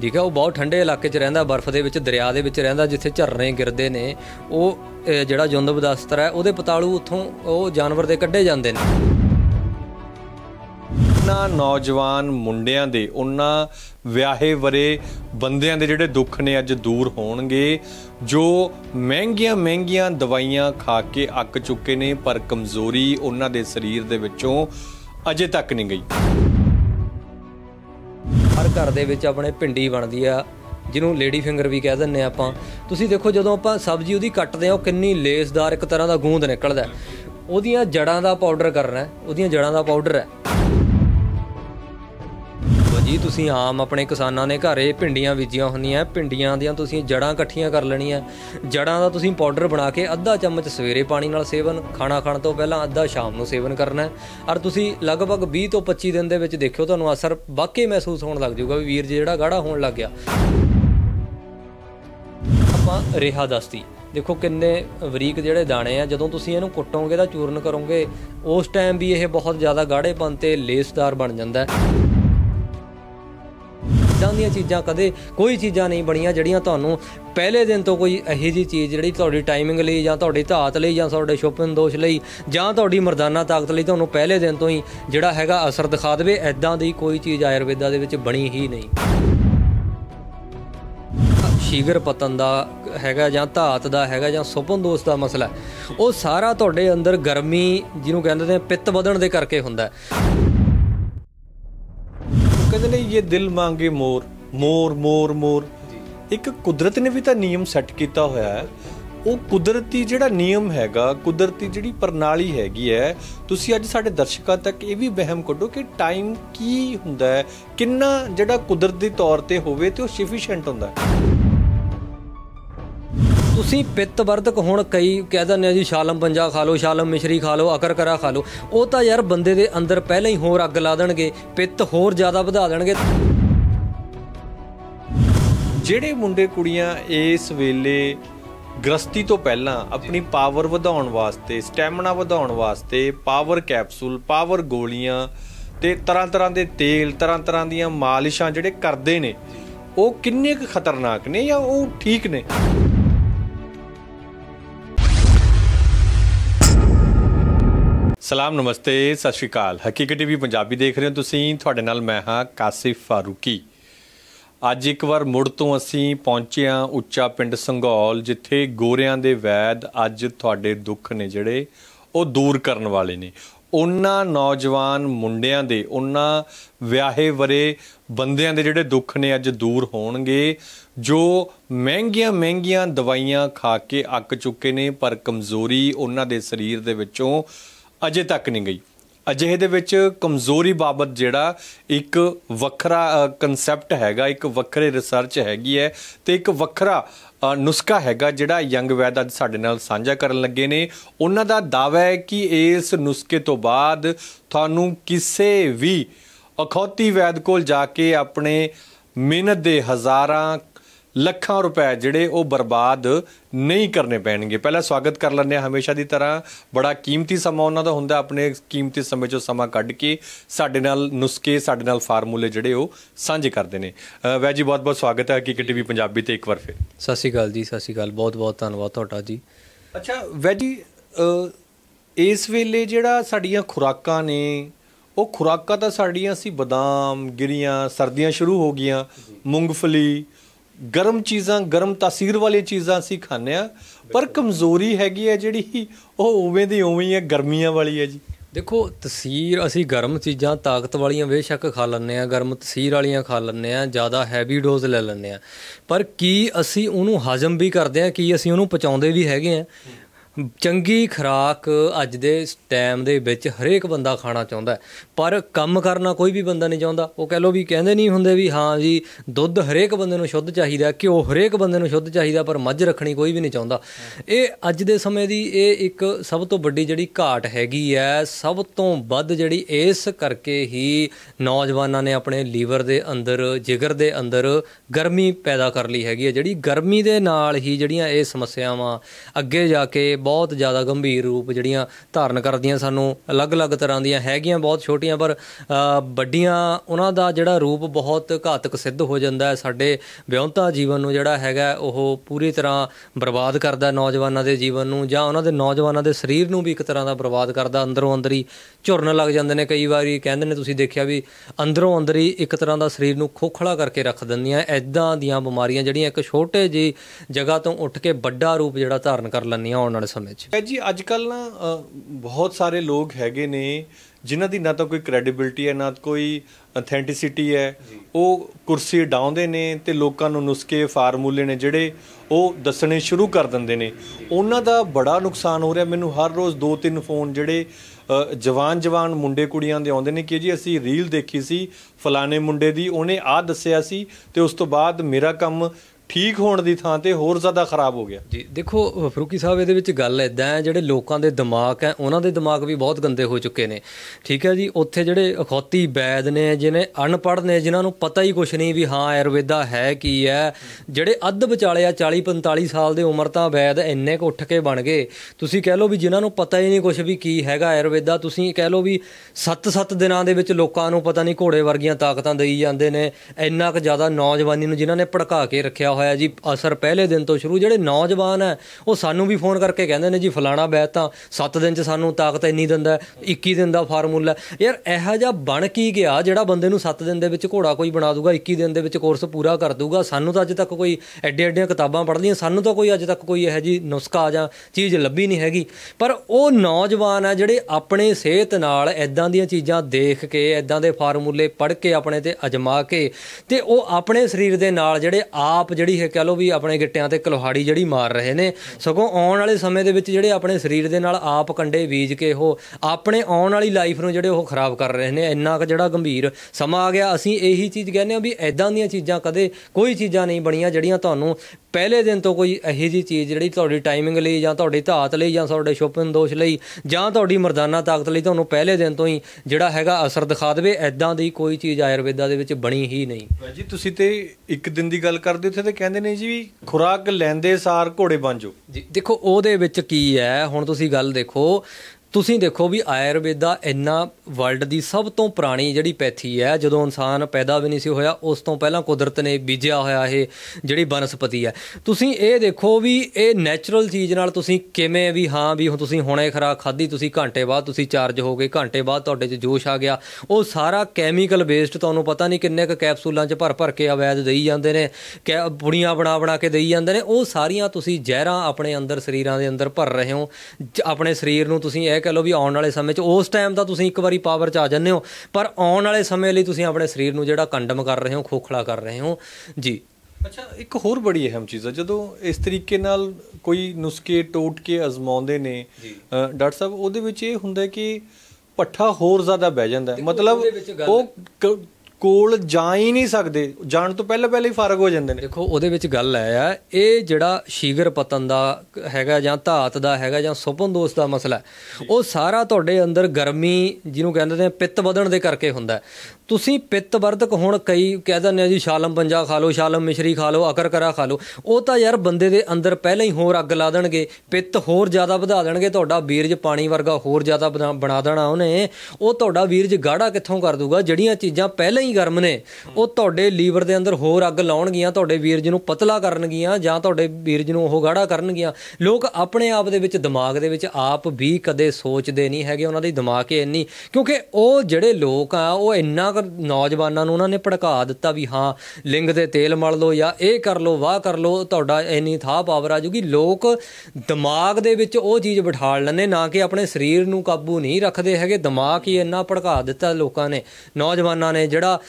ਠੀਕ ਹੈ ਉਹ ਬਹੁਤ ਠੰਡੇ ਇਲਾਕੇ 'ਚ ਰਹਿੰਦਾ ਬਰਫ਼ ਦੇ ਵਿੱਚ ਦਰਿਆ ਦੇ ਵਿੱਚ ਰਹਿੰਦਾ ਜਿੱਥੇ ਝਰਨੇ ਗਿਰਦੇ ਨੇ ਉਹ ਜਿਹੜਾ ਜੁੰਦਬ ਦਸਤਰ ਹੈ ਉਹਦੇ ਪਤਾਲੂ ਉੱਥੋਂ ਉਹ ਜਾਨਵਰ ਦੇ ਕੱਢੇ ਜਾਂਦੇ ਨੇ ਨਾ ਨੌਜਵਾਨ ਮੁੰਡਿਆਂ ਦੇ ਉਹਨਾਂ ਵਿਆਹੇ ਵਰੇ ਬੰਦਿਆਂ ਦੇ ਜਿਹੜੇ ਦੁੱਖ ਨੇ ਅੱਜ ਦੂਰ ਹੋਣਗੇ ਜੋ ਮਹਿੰਗੀਆਂ ਮਹਿੰਗੀਆਂ ਦਵਾਈਆਂ ਖਾ ਕੇ ਅੱਕ ਚੁੱਕੇ ਨੇ ਪਰ ਕਮਜ਼ੋਰੀ ਉਹਨਾਂ ਦੇ ਸਰੀਰ ਦੇ ਵਿੱਚੋਂ ਅਜੇ ਤੱਕ ਨਹੀਂ ਗਈ ਘਰ ਦੇ ਵਿੱਚ ਆਪਣੇ ਭਿੰਡੀ ਬਣਦੀ ਆ ਜਿਹਨੂੰ ਲੇਡੀ ਫਿੰਗਰ ਵੀ ਕਹਿ ਦਿੰਨੇ ਆਪਾਂ ਤੁਸੀਂ ਦੇਖੋ ਜਦੋਂ ਆਪਾਂ ਸਬਜ਼ੀ ਉਹਦੀ ਕੱਟਦੇ ਆ ਉਹ ਕਿੰਨੀ ਲੇਸਦਾਰ ਇੱਕ ਤਰ੍ਹਾਂ ਦਾ ਗੂੰਦ ਨਿਕਲਦਾ ਉਹਦੀਆਂ ਜੜਾਂ ਦਾ ਪਾਊਡਰ ਕਰਨਾ ਉਹਦੀਆਂ ਜੜਾਂ ਦਾ ਪਾਊਡਰ ਹੈ ਜੀ ਤੁਸੀਂ ਆਮ ਆਪਣੇ ਕਿਸਾਨਾਂ ਨੇ ਘਰੇ ਭਿੰਡੀਆਂ ਬੀਜੀਆਂ ਹੁੰਦੀਆਂ ਭਿੰਡੀਆਂ ਦੀਆਂ ਤੁਸੀਂ ਜੜਾਂ ਇਕੱਠੀਆਂ ਕਰ ਲੈਣੀਆਂ ਜੜਾਂ ਦਾ ਤੁਸੀਂ ਪਾਊਡਰ ਬਣਾ ਕੇ ਅੱਧਾ ਚਮਚ ਸਵੇਰੇ ਪਾਣੀ ਨਾਲ ਸੇਵਨ ਖਾਣਾ ਖਾਣ ਤੋਂ ਪਹਿਲਾਂ ਅੱਧਾ ਸ਼ਾਮ ਨੂੰ ਸੇਵਨ ਕਰਨਾ ਹੈ ਔਰ ਤੁਸੀਂ ਲਗਭਗ 20 ਤੋਂ 25 ਦਿਨ ਦੇ ਵਿੱਚ ਦੇਖਿਓ ਤੁਹਾਨੂੰ ਅਸਰ ਵਾਕਈ ਮਹਿਸੂਸ ਹੋਣ ਲੱਗ ਜਾਊਗਾ ਵੀ ਵੀਰ ਜਿਹੜਾ ਗਾੜਾ ਹੋਣ ਲੱਗ ਗਿਆ ਆਪਾਂ ਰੇਹਾ ਦਸਤੀ ਦੇਖੋ ਕਿੰਨੇ ਬਰੀਕ ਜਿਹੜੇ ਦਾਣੇ ਆ ਜਦੋਂ ਤੁਸੀਂ ਇਹਨੂੰ ਕੁੱਟੋਗੇ ਤਾਂ ਚੂਰਨ ਕਰੋਗੇ ਉਸ ਟਾਈਮ ਵੀ ਇਹ ਬਹੁਤ ਜ਼ਿਆਦਾ ਗਾੜੇਪਨ ਤੇ ਲੇਸਦਾਰ ਬਣ ਜਾਂਦਾ ਹੈ ਇਦਾਂ ਦੀਆਂ ਚੀਜ਼ਾਂ ਕਦੇ ਕੋਈ ਚੀਜ਼ਾਂ ਨਹੀਂ ਬਣੀਆਂ ਜਿਹੜੀਆਂ ਤੁਹਾਨੂੰ ਪਹਿਲੇ ਦਿਨ ਤੋਂ ਕੋਈ ਇਹੋ ਜੀ ਚੀਜ਼ ਜਿਹੜੀ ਤੁਹਾਡੀ ਟਾਈਮਿੰਗ ਲਈ ਜਾਂ ਤੁਹਾਡੀ ਧਾਤ ਲਈ ਜਾਂ ਤੁਹਾਡੇ ਸ਼ੁਪਨ ਦੋਸ਼ ਲਈ ਜਾਂ ਤੁਹਾਡੀ ਮਰਦਾਨਾ ਤਾਕਤ ਲਈ ਤੁਹਾਨੂੰ ਪਹਿਲੇ ਦਿਨ ਤੋਂ ਹੀ ਜਿਹੜਾ ਹੈਗਾ ਅਸਰ ਦਿਖਾ ਦੇਵੇ ਐਦਾਂ ਦੀ ਕੋਈ ਚੀਜ਼ ਆਯੁਰਵੇਦਾ ਦੇ ਵਿੱਚ ਬਣੀ ਹੀ ਨਹੀਂ ਸ਼ੀਗਰ ਪਤਨ ਦਾ ਹੈਗਾ ਜਾਂ ਧਾਤ ਦਾ ਹੈਗਾ ਜਾਂ ਸੁਪਨ ਦੋਸ ਦਾ ਮਸਲਾ ਉਹ ਸਾਰਾ ਤੁਹਾਡੇ ਅੰਦਰ ਗਰਮੀ ਜਿਹਨੂੰ ਕਹਿੰਦੇ ਨੇ ਪਿੱਤ ਵਧਣ ਦੇ ਕਰਕੇ ਹੁੰਦਾ ਹੈ ये ਦਿਲ ਮੰਗੇ ਮੋਰ ਮੋਰ ਮੋਰ ਮੋਰ ਇੱਕ ਕੁਦਰਤ ਨੇ ਵੀ ਤਾਂ ਨਿਯਮ ਸੈੱਟ ਕੀਤਾ ਹੋਇਆ ਹੈ ਉਹ ਕੁਦਰਤੀ ਜਿਹੜਾ ਨਿਯਮ ਹੈਗਾ ਕੁਦਰਤੀ ਜਿਹੜੀ ਪ੍ਰਣਾਲੀ ਹੈਗੀ ਹੈ ਤੁਸੀਂ ਅੱਜ ਸਾਡੇ ਦਰਸ਼ਕਾਂ ਤੱਕ ਇਹ ਵੀ ਵਹਿਮ ਕੱਢੋ ਕਿ ਟਾਈਮ ਕੀ ਹੁੰਦਾ ਹੈ ਕਿੰਨਾ ਜਿਹੜਾ ਕੁਦਰਤੀ ਤੌਰ ਤੇ ਹੋਵੇ ਤੇ ਉਹ ਸਫੀਸ਼ੀਐਂਟ ਹੁੰਦਾ ਹੈ ਤੁਸੀਂ ਪਿੱਤ ਵਰਧਕ ਹੁਣ ਕਈ ਕਹਿ ਦਿੰਦੇ ਆ ਜੀ ਸ਼ਾਲਮ ਪੰਜਾ ਖਾ ਲਓ ਸ਼ਾਲਮ ਮਿਸ਼ਰੀ ਖਾ ਲਓ ਅਕਰ ਕਰਾ ਖਾ ਲਓ ਉਹ ਤਾਂ ਯਾਰ ਬੰਦੇ ਦੇ ਅੰਦਰ ਪਹਿਲਾਂ ਹੀ ਹੋਰ ਅੱਗ ਲਾ ਦੇਣਗੇ ਪਿੱਤ ਹੋਰ ਜ਼ਿਆਦਾ ਵਧਾ ਦੇਣਗੇ ਜਿਹੜੇ ਮੁੰਡੇ ਕੁੜੀਆਂ ਇਸ ਵੇਲੇ ਗ੍ਰਸਤੀ ਤੋਂ ਪਹਿਲਾਂ ਆਪਣੀ ਪਾਵਰ ਵਧਾਉਣ ਵਾਸਤੇ ਸਟੈਮਿਨਾ ਵਧਾਉਣ ਵਾਸਤੇ ਪਾਵਰ ਕੈਪਸੂਲ ਪਾਵਰ ਗੋਲੀਆਂ ਤੇ ਤਰ੍ਹਾਂ ਤਰ੍ਹਾਂ ਦੇ ਤੇਲ ਤਰ੍ਹਾਂ ਤਰ੍ਹਾਂ ਦੀਆਂ ਮਾਲਿਸ਼ਾਂ ਜਿਹੜੇ ਕਰਦੇ ਨੇ ਉਹ ਕਿੰਨੇ ਖਤਰਨਾਕ ਨੇ ਜਾਂ ਉਹ ਠੀਕ ਨੇ ਸਲਾਮ ਨਮਸਤੇ ਸਤਿ ਸ਼੍ਰੀ ਅਕਾਲ ਹਕੀਕਤ ਟੀਵੀ ਪੰਜਾਬੀ ਦੇਖ ਰਹੇ ਹੋ ਤੁਸੀਂ ਤੁਹਾਡੇ ਨਾਲ ਮੈਂ ਹਾਂ ਕਾਸਿਫ ਫਾਰੂਕੀ ਅੱਜ ਇੱਕ ਵਾਰ ਮੁੜ ਤੋਂ ਅਸੀਂ ਪਹੁੰਚੇ ਹਾਂ ਉੱਚਾ ਪਿੰਡ ਸੰਘੌਲ ਜਿੱਥੇ ਗੋਰਿਆਂ ਦੇ ਵੈਦ ਅੱਜ ਤੁਹਾਡੇ ਦੁੱਖ ਨੇ ਜਿਹੜੇ ਉਹ ਦੂਰ ਕਰਨ ਵਾਲੇ ਨੇ ਉਹਨਾਂ ਨੌਜਵਾਨ ਮੁੰਡਿਆਂ ਦੇ ਉਹਨਾਂ ਵਿਆਹੇ ਵਰੇ ਬੰਦਿਆਂ ਦੇ ਜਿਹੜੇ ਦੁੱਖ ਨੇ ਅੱਜ ਦੂਰ ਹੋਣਗੇ ਜੋ ਮਹਿੰਗੀਆਂ ਮਹਿੰਗੀਆਂ ਦਵਾਈਆਂ ਖਾ ਕੇ ਅੱਕ ਚੁੱਕੇ ਨੇ ਪਰ ਕਮਜ਼ੋਰੀ ਉਹਨਾਂ ਦੇ ਸਰੀਰ ਦੇ ਵਿੱਚੋਂ ਅਜੇ ਤੱਕ ਨਹੀਂ ਗਈ ਅਜਿਹੇ ਦੇ ਵਿੱਚ ਕਮਜ਼ੋਰੀ ਬਾਬਤ ਜਿਹੜਾ ਇੱਕ ਵੱਖਰਾ ਕਨਸੈਪਟ ਹੈਗਾ ਇੱਕ ਵੱਖਰੇ ਰਿਸਰਚ ਹੈਗੀ ਹੈ ਤੇ ਇੱਕ ਵੱਖਰਾ ਨੁਸਖਾ ਹੈਗਾ ਜਿਹੜਾ ਯੰਗ ਵੈਦ ਅੱਜ ਸਾਡੇ ਨਾਲ ਸਾਂਝਾ ਕਰਨ ਲੱਗੇ ਨੇ ਉਹਨਾਂ ਦਾ ਦਾਅਵਾ ਹੈ ਕਿ ਇਸ ਨੁਸਖੇ ਤੋਂ ਬਾਅਦ ਤੁਹਾਨੂੰ ਕਿਸੇ ਵੀ ਅਖੌਤੀ ਵੈਦ ਕੋਲ ਜਾ ਕੇ ਆਪਣੇ ਮਿਹਨਤ ਦੇ ਹਜ਼ਾਰਾਂ ਲੱਖਾਂ ਰੁਪਏ ਜਿਹੜੇ ਉਹ ਬਰਬਾਦ ਨਹੀਂ ਕਰਨੇ ਪੈਣਗੇ ਪਹਿਲਾਂ ਸਵਾਗਤ ਕਰ ਲੈਂਦੇ ਆ ਹਮੇਸ਼ਾ ਦੀ ਤਰ੍ਹਾਂ ਬੜਾ ਕੀਮਤੀ ਸਮਾਂ ਉਹਨਾਂ ਦਾ ਹੁੰਦਾ ਆਪਣੇ ਕੀਮਤੀ ਸਮੇਂ ਚੋਂ ਸਮਾਂ ਕੱਢ ਕੇ ਸਾਡੇ ਨਾਲ ਨੁਸਖੇ ਸਾਡੇ ਨਾਲ ਫਾਰਮੂਲੇ ਜਿਹੜੇ ਉਹ ਸਾਂਝੇ ਕਰਦੇ ਨੇ ਵੈ ਜੀ ਬਹੁਤ ਬਹੁਤ ਸਵਾਗਤ ਹੈ ਹਕੀਕਤ ਟੀਵੀ ਪੰਜਾਬੀ ਤੇ ਇੱਕ ਵਾਰ ਫਿਰ ਸਤਿ ਸ਼੍ਰੀ ਅਕਾਲ ਜੀ ਸਤਿ ਸ਼੍ਰੀ ਅਕਾਲ ਬਹੁਤ ਬਹੁਤ ਧੰਨਵਾਦ ਤੁਹਾਡਾ ਜੀ ਅੱਛਾ ਵੈ ਜੀ ਇਸ ਵੇਲੇ ਜਿਹੜਾ ਸਾਡੀਆਂ ਖੁਰਾਕਾਂ ਨੇ ਉਹ ਖੁਰਾਕਾਂ ਤਾਂ ਸਾਡੀਆਂ ਸੀ ਬਦਾਮ ਗਿਰੀਆਂ ਸਰਦੀਆਂ ਸ਼ੁਰੂ ਹੋ ਗਈਆਂ ਮੂੰਗਫਲੀ ਗਰਮ ਚੀਜ਼ਾਂ ਗਰਮ ਤਾਸੀਰ ਵਾਲੀਆਂ ਚੀਜ਼ਾਂ ਅਸੀਂ ਖਾਂਦੇ ਆ ਪਰ ਕਮਜ਼ੋਰੀ ਹੈਗੀ ਹੈ ਜਿਹੜੀ ਉਹ ਉਵੇਂ ਦੀ ਉਵੇਂ ਹੀ ਹੈ ਗਰਮੀਆਂ ਵਾਲੀ ਹੈ ਜੀ ਦੇਖੋ ਤਸੀਰ ਅਸੀਂ ਗਰਮ ਚੀਜ਼ਾਂ ਤਾਕਤ ਵਾਲੀਆਂ ਬੇਸ਼ੱਕ ਖਾ ਲੈਂਦੇ ਆ ਗਰਮ ਤਸੀਰ ਵਾਲੀਆਂ ਖਾ ਲੈਂਦੇ ਆ ਜ਼ਿਆਦਾ ਹੈਵੀ ਡੋਜ਼ ਲੈ ਲੈਂਦੇ ਆ ਪਰ ਕੀ ਅਸੀਂ ਉਹਨੂੰ ਹਜ਼ਮ ਵੀ ਕਰਦੇ ਆ ਕੀ ਅਸੀਂ ਉਹਨੂੰ ਪਚਾਉਂਦੇ ਵੀ ਹੈਗੇ ਆ ਚੰਗੀ ਖਰਾਕ ਅੱਜ ਦੇ ਟਾਈਮ ਦੇ ਵਿੱਚ ਹਰੇਕ ਬੰਦਾ ਖਾਣਾ ਚਾਹੁੰਦਾ ਪਰ ਕੰਮ ਕਰਨਾ ਕੋਈ ਵੀ ਬੰਦਾ ਨਹੀਂ ਚਾਹੁੰਦਾ ਉਹ ਕਹਿ ਲੋ ਵੀ ਕਹਿੰਦੇ ਨਹੀਂ ਹੁੰਦੇ ਵੀ ਹਾਂ ਜੀ ਦੁੱਧ ਹਰੇਕ ਬੰਦੇ ਨੂੰ ਸ਼ੁੱਧ ਚਾਹੀਦਾ ਉਹ ਹਰੇਕ ਬੰਦੇ ਨੂੰ ਸ਼ੁੱਧ ਚਾਹੀਦਾ ਪਰ ਮੱਝ ਰੱਖਣੀ ਕੋਈ ਵੀ ਨਹੀਂ ਚਾਹੁੰਦਾ ਇਹ ਅੱਜ ਦੇ ਸਮੇਂ ਦੀ ਇਹ ਇੱਕ ਸਭ ਤੋਂ ਵੱਡੀ ਜਿਹੜੀ ਘਾਟ ਹੈਗੀ ਹੈ ਸਭ ਤੋਂ ਵੱਧ ਜਿਹੜੀ ਇਸ ਕਰਕੇ ਹੀ ਨੌਜਵਾਨਾਂ ਨੇ ਆਪਣੇ ਲੀਵਰ ਦੇ ਅੰਦਰ ਜਿਗਰ ਦੇ ਅੰਦਰ ਗਰਮੀ ਪੈਦਾ ਕਰ ਲਈ ਹੈਗੀ ਹੈ ਜਿਹੜੀ ਗਰਮੀ ਦੇ ਨਾਲ ਹੀ ਜਿਹੜੀਆਂ ਇਹ ਸਮੱਸਿਆਵਾਂ ਅੱਗੇ ਜਾ ਕੇ ਬਹੁਤ ਜ਼ਿਆਦਾ ਗੰਭੀਰ ਰੂਪ ਜਿਹੜੀਆਂ ਧਾਰਨ ਕਰਦੀਆਂ ਸਾਨੂੰ ਅਲੱਗ-ਅਲੱਗ ਤਰ੍ਹਾਂ ਦੀਆਂ ਹੈਗੀਆਂ ਬਹੁਤ ਛੋਟੀਆਂ ਪਰ ਵੱਡੀਆਂ ਉਹਨਾਂ ਦਾ ਜਿਹੜਾ ਰੂਪ ਬਹੁਤ ਘਾਤਕ ਸਿੱਧ ਹੋ ਜਾਂਦਾ ਹੈ ਸਾਡੇ ਵਿਅੰਤਾ ਜੀਵਨ ਨੂੰ ਜਿਹੜਾ ਹੈਗਾ ਉਹ ਪੂਰੀ ਤਰ੍ਹਾਂ ਬਰਬਾਦ ਕਰਦਾ ਨੌਜਵਾਨਾਂ ਦੇ ਜੀਵਨ ਨੂੰ ਜਾਂ ਉਹਨਾਂ ਦੇ ਨੌਜਵਾਨਾਂ ਦੇ ਸਰੀਰ ਨੂੰ ਵੀ ਇੱਕ ਤਰ੍ਹਾਂ ਦਾ ਬਰਬਾਦ ਕਰਦਾ ਅੰਦਰੋਂ ਅੰਦਰੀ ਝੁਰਨ ਲੱਗ ਜਾਂਦੇ ਨੇ ਕਈ ਵਾਰੀ ਕਹਿੰਦੇ ਨੇ ਤੁਸੀਂ ਦੇਖਿਆ ਵੀ ਅੰਦਰੋਂ ਅੰਦਰੀ ਇੱਕ ਤਰ੍ਹਾਂ ਦਾ ਸਰੀਰ ਨੂੰ ਖੋਖਲਾ ਕਰਕੇ ਰੱਖ ਦਿੰਦੀਆਂ ਐਦਾਂ ਦੀਆਂ ਬਿਮਾਰੀਆਂ ਜਿਹੜੀਆਂ ਇੱਕ ਛੋਟੇ ਜੀ ਜਗ੍ਹਾ ਤੋਂ ਉੱਠ ਕੇ ਵੱਡਾ ਰੂਪ ਜਿਹੜਾ ਧਾਰਨ ਕਰ ਲੈਂਦੀਆਂ ਆਉਣ ਵਾਲੇ ਸਮੇਂ 'ਚ ਜੀ ਅੱਜ ਕੱਲ ਨਾ ਬਹੁਤ ਸਾਰੇ ਲੋਕ ਹੈਗੇ ਨੇ ਜਿਨ੍ਹਾਂ ਦੀ ਨਾ ਤਾਂ ਕੋਈ ਕ੍ਰੈਡੀਬਿਲਟੀ ਹੈ ਨਾ ਕੋਈ ਅਥੈਂਟਿਸਿਟੀ ਹੈ ਉਹ ਕੁਰਸੀ ਡਾਉਂਦੇ ਨੇ ਤੇ ਲੋਕਾਂ ਨੂੰ ਨੁਸਖੇ ਫਾਰਮੂਲੇ ਨੇ ਜਿਹੜੇ ਉਹ ਦੱਸਣੇ ਸ਼ੁਰੂ ਕਰ ਦਿੰਦੇ ਨੇ ਉਹਨਾਂ ਦਾ ਬੜਾ ਨੁਕਸਾਨ ਹੋ ਰਿਹਾ ਮੈਨੂੰ ਹਰ ਰੋਜ਼ ਦੋ ਤਿੰਨ ਫੋਨ ਜਿਹੜੇ ਜਵਾਨ ਜਵਾਨ ਮੁੰਡੇ ਕੁੜੀਆਂ ਦੇ ਆਉਂਦੇ ਨੇ ਕਿ ਜੀ ਅਸੀਂ ਰੀਲ ਦੇਖੀ ਸੀ ਫਲਾਣੇ ਮੁੰਡੇ ਦੀ ਉਹਨੇ ਆ ਦੱਸਿਆ ਸੀ ਤੇ ਉਸ ਤੋਂ ਬਾਅਦ ਮੇਰਾ ਕੰਮ ਠੀਕ ਹੋਣ ਦੀ ਥਾਂ ਤੇ ਹੋਰ ਜ਼ਿਆਦਾ ਖਰਾਬ ਹੋ ਗਿਆ ਜੀ ਦੇਖੋ ਫਰੂਕੀ ਸਾਹਿਬ ਇਹਦੇ ਵਿੱਚ ਗੱਲ ਇਦਾਂ ਹੈ ਜਿਹੜੇ ਲੋਕਾਂ ਦੇ ਦਿਮਾਗ ਹੈ ਉਹਨਾਂ ਦੇ ਦਿਮਾਗ ਵੀ ਬਹੁਤ ਗੰਦੇ ਹੋ ਚੁੱਕੇ ਨੇ ਠੀਕ ਹੈ ਜੀ ਉੱਥੇ ਜਿਹੜੇ ਅਖੌਤੀ ਵੈਦ ਨੇ ਜਿਨੇ ਅਨਪੜ੍ਹ ਨੇ ਜਿਨ੍ਹਾਂ ਨੂੰ ਪਤਾ ਹੀ ਕੁਝ ਨਹੀਂ ਵੀ ਹਾਂ ਆਯੁਰਵੇਦਾ ਹੈ ਕੀ ਹੈ ਜਿਹੜੇ ਅੱਧ ਵਿਚਾਲੇ ਆ 40 45 ਸਾਲ ਦੇ ਉਮਰ ਤਾਂ ਵੈਦ ਇੰਨੇ ਕੁ ਉੱਠ ਕੇ ਬਣ ਗਏ ਤੁਸੀਂ ਕਹਿ ਲਓ ਵੀ ਜਿਨ੍ਹਾਂ ਨੂੰ ਪਤਾ ਹੀ ਨਹੀਂ ਕੁਝ ਵੀ ਕੀ ਹੈਗਾ ਆਯੁਰਵੇਦਾ ਤੁਸੀਂ ਕਹਿ ਲਓ ਵੀ 7-7 ਦਿਨਾਂ ਦੇ ਵਿੱਚ ਲੋਕਾਂ ਨੂੰ ਪਤਾ ਨਹੀਂ ਘੋੜੇ ਵਰਗੀਆਂ ਤਾਕਤਾਂ ਦੇਈ ਜਾਂਦੇ ਨੇ ਇੰਨਾ ਕੁ ਜ਼ਿਆਦਾ ਨੌਜਵਾਨੀ ਨੂੰ ਜਿਨ੍ਹਾਂ ਨੇ ਭੜਕਾ ਕੇ ਰੱਖਿਆ ਹੋਇਆ ਜੀ ਅਸਰ ਪਹਿਲੇ ਦਿਨ ਤੋਂ ਸ਼ੁਰੂ ਜਿਹੜੇ ਨੌਜਵਾਨ ਹੈ ਉਹ ਸਾਨੂੰ ਵੀ ਫੋਨ ਕਰਕੇ ਕਹਿੰਦੇ ਨੇ ਜੀ ਫਲਾਣਾ ਬੈਤ ਤਾਂ 7 ਦਿਨ 'ਚ ਸਾਨੂੰ ਤਾਕਤ ਇੰਨੀ ਦਿੰਦਾ 21 ਦਿਨ ਦਾ ਫਾਰਮੂਲਾ ਯਾਰ ਇਹੋ ਜਿਹਾ ਬਣ ਕੀ ਗਿਆ ਜਿਹੜਾ ਬੰਦੇ ਨੂੰ 7 ਦਿਨ ਦੇ ਵਿੱਚ ਘੋੜਾ ਕੋਈ ਬਣਾ ਦੂਗਾ 21 ਦਿਨ ਦੇ ਵਿੱਚ ਕੋਰਸ ਪੂਰਾ ਕਰ ਦੂਗਾ ਸਾਨੂੰ ਤਾਂ ਅੱਜ ਤੱਕ ਕੋਈ ਐਡੇ ਐਡੀਆਂ ਕਿਤਾਬਾਂ ਪੜ੍ਹ ਲਈਆਂ ਸਾਨੂੰ ਤਾਂ ਕੋਈ ਅੱਜ ਤੱਕ ਕੋਈ ਇਹੋ ਜੀ ਨੁਸਖਾ ਜਾਂ ਚੀਜ਼ ਲੱਭੀ ਨਹੀਂ ਹੈਗੀ ਪਰ ਉਹ ਨੌਜਵਾਨ ਆ ਜਿਹੜੇ ਆਪਣੇ ਸਿਹਤ ਨਾਲ ਐਦਾਂ ਦੀਆਂ ਚੀਜ਼ਾਂ ਦੇਖ ਕੇ ਐਦਾਂ ਦੇ ਫਾਰਮੂਲੇ ਪੜ੍ਹ ਕੇ ਆਪਣੇ ਤੇ ਅਜਮਾ ਕੇ ਤੇ ਉਹ ਆਪਣੇ ਸਰੀਰ ਦੇ ਨਾਲ ਜਿਹੜੇ ਆਪ ਜਿਹੜੇ ਜਿਹੜੀ ਹੈ ਕਹ ਲੋ ਵੀ ਆਪਣੇ ਗਿੱਟਿਆਂ ਤੇ ਕਲੋਹਾੜੀ ਜਿਹੜੀ ਮਾਰ ਰਹੇ ਨੇ ਸਗੋਂ ਆਉਣ ਵਾਲੇ ਸਮੇਂ ਦੇ ਵਿੱਚ ਜਿਹੜੇ ਆਪਣੇ ਸਰੀਰ ਦੇ ਨਾਲ ਆਪ ਕੰਡੇ ਬੀਜ ਕੇ ਉਹ ਆਪਣੇ ਆਉਣ ਵਾਲੀ ਲਾਈਫ ਨੂੰ ਜਿਹੜੇ ਉਹ ਖਰਾਬ ਕਰ ਰਹੇ ਨੇ ਇੰਨਾ ਕਿ ਜਿਹੜਾ ਗੰਭੀਰ ਸਮਾਂ ਆ ਗਿਆ ਅਸੀਂ ਇਹੀ ਚੀਜ਼ ਕਹਿੰਦੇ ਆ ਵੀ ਐਦਾਂ ਦੀਆਂ ਚੀਜ਼ਾਂ ਕਦੇ ਕੋਈ ਚੀਜ਼ਾਂ ਨਹੀਂ ਬਣੀਆਂ ਜਿਹੜੀਆਂ ਤੁਹਾਨੂੰ ਪਹਿਲੇ ਦਿਨ ਤੋਂ ਕੋਈ ਇਹੋ ਜੀ ਚੀਜ਼ ਜਿਹੜੀ ਤੁਹਾਡੀ ਟਾਈਮਿੰਗ ਲਈ ਜਾਂ ਤੁਹਾਡੀ ਧਾਤ ਲਈ ਜਾਂ ਤੁਹਾਡੇ ਸ਼ੁਭਨ ਦੋਸ਼ ਲਈ ਜਾਂ ਤੁਹਾਡੀ ਮਰਦਾਨਾ ਤਾਕਤ ਲਈ ਤੁਹਾਨੂੰ ਪਹਿਲੇ ਦਿਨ ਤੋਂ ਹੀ ਜਿਹੜਾ ਹੈਗਾ ਅਸਰ ਦਿਖਾ ਦੇਵੇ ਐਦਾਂ ਦੀ ਕੋਈ ਚੀਜ਼ ਆਯੁਰਵੇਦਾ ਦੇ ਵਿੱਚ ਬਣੀ ਹੀ ਨਹੀਂ ਜੀ ਤੁਸੀਂ ਤੇ ਇੱਕ ਦਿਨ ਦੀ ਗੱਲ ਕਰਦੇ ਉੱਥੇ ਤੇ ਕਹਿੰਦੇ ਨੇ ਜੀ ਖੁਰਾਕ ਲੈਂਦੇ ਸਾਰ ਘੋੜੇ ਬਣ ਜਾਓ ਜੀ ਦੇਖੋ ਉਹਦੇ ਵਿੱਚ ਕੀ ਹੈ ਹੁਣ ਤੁਸੀਂ ਗੱਲ ਦੇਖੋ ਤੁਸੀਂ ਦੇਖੋ ਵੀ ਆਯੁਰਵੇਦਾ ਇੰਨਾ ਵਰਲਡ ਦੀ ਸਭ ਤੋਂ ਪੁਰਾਣੀ ਜਿਹੜੀ ਪੈਥੀ ਹੈ ਜਦੋਂ ਇਨਸਾਨ ਪੈਦਾ ਵੀ ਨਹੀਂ ਸੀ ਹੋਇਆ ਉਸ ਤੋਂ ਪਹਿਲਾਂ ਕੁਦਰਤ ਨੇ ਬੀਜਿਆ ਹੋਇਆ ਇਹ ਜਿਹੜੀ ਬਨਸਪਤੀ ਹੈ ਤੁਸੀਂ ਇਹ ਦੇਖੋ ਵੀ ਇਹ ਨੇਚਰਲ ਚੀਜ਼ ਨਾਲ ਤੁਸੀਂ ਕਿਵੇਂ ਵੀ ਹਾਂ ਵੀ ਹੁਣ ਤੁਸੀਂ ਹੁਣੇ ਖਰਾ ਖਾਧੀ ਤੁਸੀਂ ਘੰਟੇ ਬਾਅਦ ਤੁਸੀਂ ਚਾਰਜ ਹੋ ਗਏ ਘੰਟੇ ਬਾਅਦ ਤੁਹਾਡੇ 'ਚ ਜੋਸ਼ ਆ ਗਿਆ ਉਹ ਸਾਰਾ ਕੈਮੀਕਲ ਬੇਸਡ ਤੁਹਾਨੂੰ ਪਤਾ ਨਹੀਂ ਕਿੰਨੇ ਕ ਕੈਪਸੂਲਾਂ 'ਚ ਭਰ ਭਰ ਕੇ ਅਵੈਦ ਦੇਈ ਜਾਂਦੇ ਨੇ ਕਿ ਬੁੜੀਆਂ ਬਣਾ ਬਣਾ ਕੇ ਦੇਈ ਜਾਂਦੇ ਨੇ ਉਹ ਸਾਰੀਆਂ ਤੁਸੀਂ ਜ਼ਹਿਰਾਂ ਆਪਣੇ ਅੰਦਰ ਸਰੀਰਾਂ ਦੇ ਅੰਦਰ ਭਰ ਰਹੇ ਹੋ ਆਪਣੇ ਸਰੀਰ ਨੂੰ ਤੁਸੀਂ ਇਹ ਇਹ ਕਹ ਲਓ ਵੀ ਆਉਣ ਵਾਲੇ ਸਮੇਂ 'ਚ ਉਸ ਟਾਈਮ ਦਾ ਤੁਸੀਂ ਇੱਕ ਵਾਰੀ ਪਾਵਰ 'ਚ ਆ ਜੰਨੇ ਹੋ ਪਰ ਆਉਣ ਵਾਲੇ ਸਮੇਂ ਲਈ ਤੁਸੀਂ ਆਪਣੇ ਸਰੀਰ ਨੂੰ ਜਿਹੜਾ ਕੰਡਮ ਕਰ ਰਹੇ ਹੋ ਖੋਖਲਾ ਕਰ ਰਹੇ ਹੋ ਜੀ ਅੱਛਾ ਇੱਕ ਹੋਰ ਬੜੀ ਅਹਿਮ ਚੀਜ਼ ਹੈ ਜਦੋਂ ਇਸ ਤਰੀਕੇ ਨਾਲ ਕੋਈ ਨੁਸਖੇ ਟੋਟ ਕੇ ਅਜ਼ਮਾਉਂਦੇ ਨੇ ਡਾਕਟਰ ਸਾਹਿਬ ਉਹਦੇ ਵਿੱਚ ਇਹ ਹੁੰਦਾ ਕਿ ਪੱਠਾ ਹੋਰ ਜ਼ਿਆਦਾ ਬਹਿ ਜਾਂਦਾ ਮਤਲਬ ਉਹ ਕੋਲ ਜਾ ਹੀ ਨਹੀਂ ਸਕਦੇ ਜਾਣ ਤੋਂ ਪਹਿਲਾਂ ਪਹਿਲਾਂ ਹੀ ਫਰਕ ਹੋ ਜਾਂਦੇ ਨੇ ਦੇਖੋ ਉਹਦੇ ਵਿੱਚ ਗੱਲ ਹੈ ਇਹ ਜਿਹੜਾ ਸ਼ੀਗਰ ਪਤਨ ਦਾ ਹੈਗਾ ਜਾਂ ਧਾਤ ਦਾ ਹੈਗਾ ਜਾਂ ਸੁਪਨ ਦੋਸ ਦਾ ਮਸਲਾ ਉਹ ਸਾਰਾ ਤੁਹਾਡੇ ਅੰਦਰ ਗਰਮੀ ਜਿਹਨੂੰ ਕਹਿੰਦੇ ਨੇ ਪਿੱਤ ਵਧਣ ਦੇ ਕਰਕੇ ਹੁੰਦਾ ਤੁਸੀਂ ਪਿੱਤ ਵਰਧਕ ਹੁਣ ਕਈ ਕਹਿ ਦਿੰਦੇ ਆ ਜੀ ਸ਼ਾਲਮ ਪੰਜਾ ਖਾ ਲਓ ਸ਼ਾਲਮ ਮਿਸ਼ਰੀ ਖਾ ਲਓ ਅਕਰ ਕਰਾ ਖਾ ਲਓ ਉਹ ਤਾਂ ਯਾਰ ਬੰਦੇ ਦੇ ਅੰਦਰ ਪਹਿਲਾਂ ਹੀ ਹੋਰ ਅੱਗ ਲਾ ਦੇਣਗੇ ਪਿੱਤ ਹੋਰ ਜ਼ਿਆਦਾ ਵਧਾ ਦੇਣਗੇ ਤੁਹਾਡਾ ਵੀਰਜ ਪਾਣੀ ਵਰਗਾ ਹੋਰ ਜ਼ਿਆਦਾ ਬਣਾ ਦੇਣਾ ਉਹਨੇ ਉਹ ਤੁਹਾਡਾ ਵੀਰਜ ਗਾੜਾ ਕਿੱਥੋਂ ਕਰ ਦੂਗਾ ਜਿਹੜੀਆਂ ਚੀਜ਼ਾਂ ਪਹਿਲਾਂ ਹੀ ਗਰਮ ਨੇ ਉਹ ਤੁਹਾਡੇ ਲੀਵਰ ਦੇ ਅੰਦਰ ਹੋਰ ਅੱਗ ਲਾਉਣਗੀਆਂ ਤੁਹਾਡੇ ਵੀਰਜ ਨੂੰ ਪਤਲਾ ਕਰਨਗੀਆਂ ਜਾਂ ਤੁਹਾਡੇ ਵੀਰਜ ਨੂੰ ਉਹ ਗਾੜਾ ਕਰਨਗੀਆਂ ਲੋਕ ਆਪਣੇ ਆਪ ਦੇ ਵਿੱਚ ਦਿਮਾਗ ਦੇ ਵਿੱਚ ਆਪ ਵੀ ਕਦੇ ਸੋਚਦੇ ਨਹੀਂ ਹੈਗੇ ਉਹਨਾਂ ਦੇ ਦਿਮਾਗ ਹੀ ਇੰਨੀ ਕਿਉਂਕਿ ਉਹ ਜਿਹੜੇ ਲੋਕ ਆ ਉਹ ਇੰਨਾ ਨੌਜਵਾਨਾਂ ਨੂੰ ਉਹਨਾਂ ਨੇ ਭੜਕਾ ਦਿੱਤਾ ਵੀ ਹਾਂ ਲਿੰਗ ਦੇ ਤੇਲ ਮਲ ਲਓ ਜਾਂ ਇਹ ਕਰ ਲਓ ਵਾਹ ਕਰ ਲਓ ਤੁਹਾਡਾ ਇੰਨੀ ਥਾ ਪਾਵਰ ਆ ਜੂਗੀ ਲੋਕ ਦਿਮਾਗ ਦੇ ਵਿੱਚ ਉਹ ਚੀਜ਼ ਬਿਠਾ ਲੈਂਦੇ ਨਾ ਕਿ ਆਪਣੇ ਸਰੀਰ ਨੂੰ ਕਾਬੂ ਨਹੀਂ ਰੱਖਦੇ ਹੈਗੇ ਦਿਮਾਗ ਹੀ ਇੰਨਾ ਭੜਕਾ ਦਿੱਤਾ ਲੋਕਾਂ ਨੇ ਨੌਜਵਾਨਾਂ ਨੇ ਜਿਹੜਾ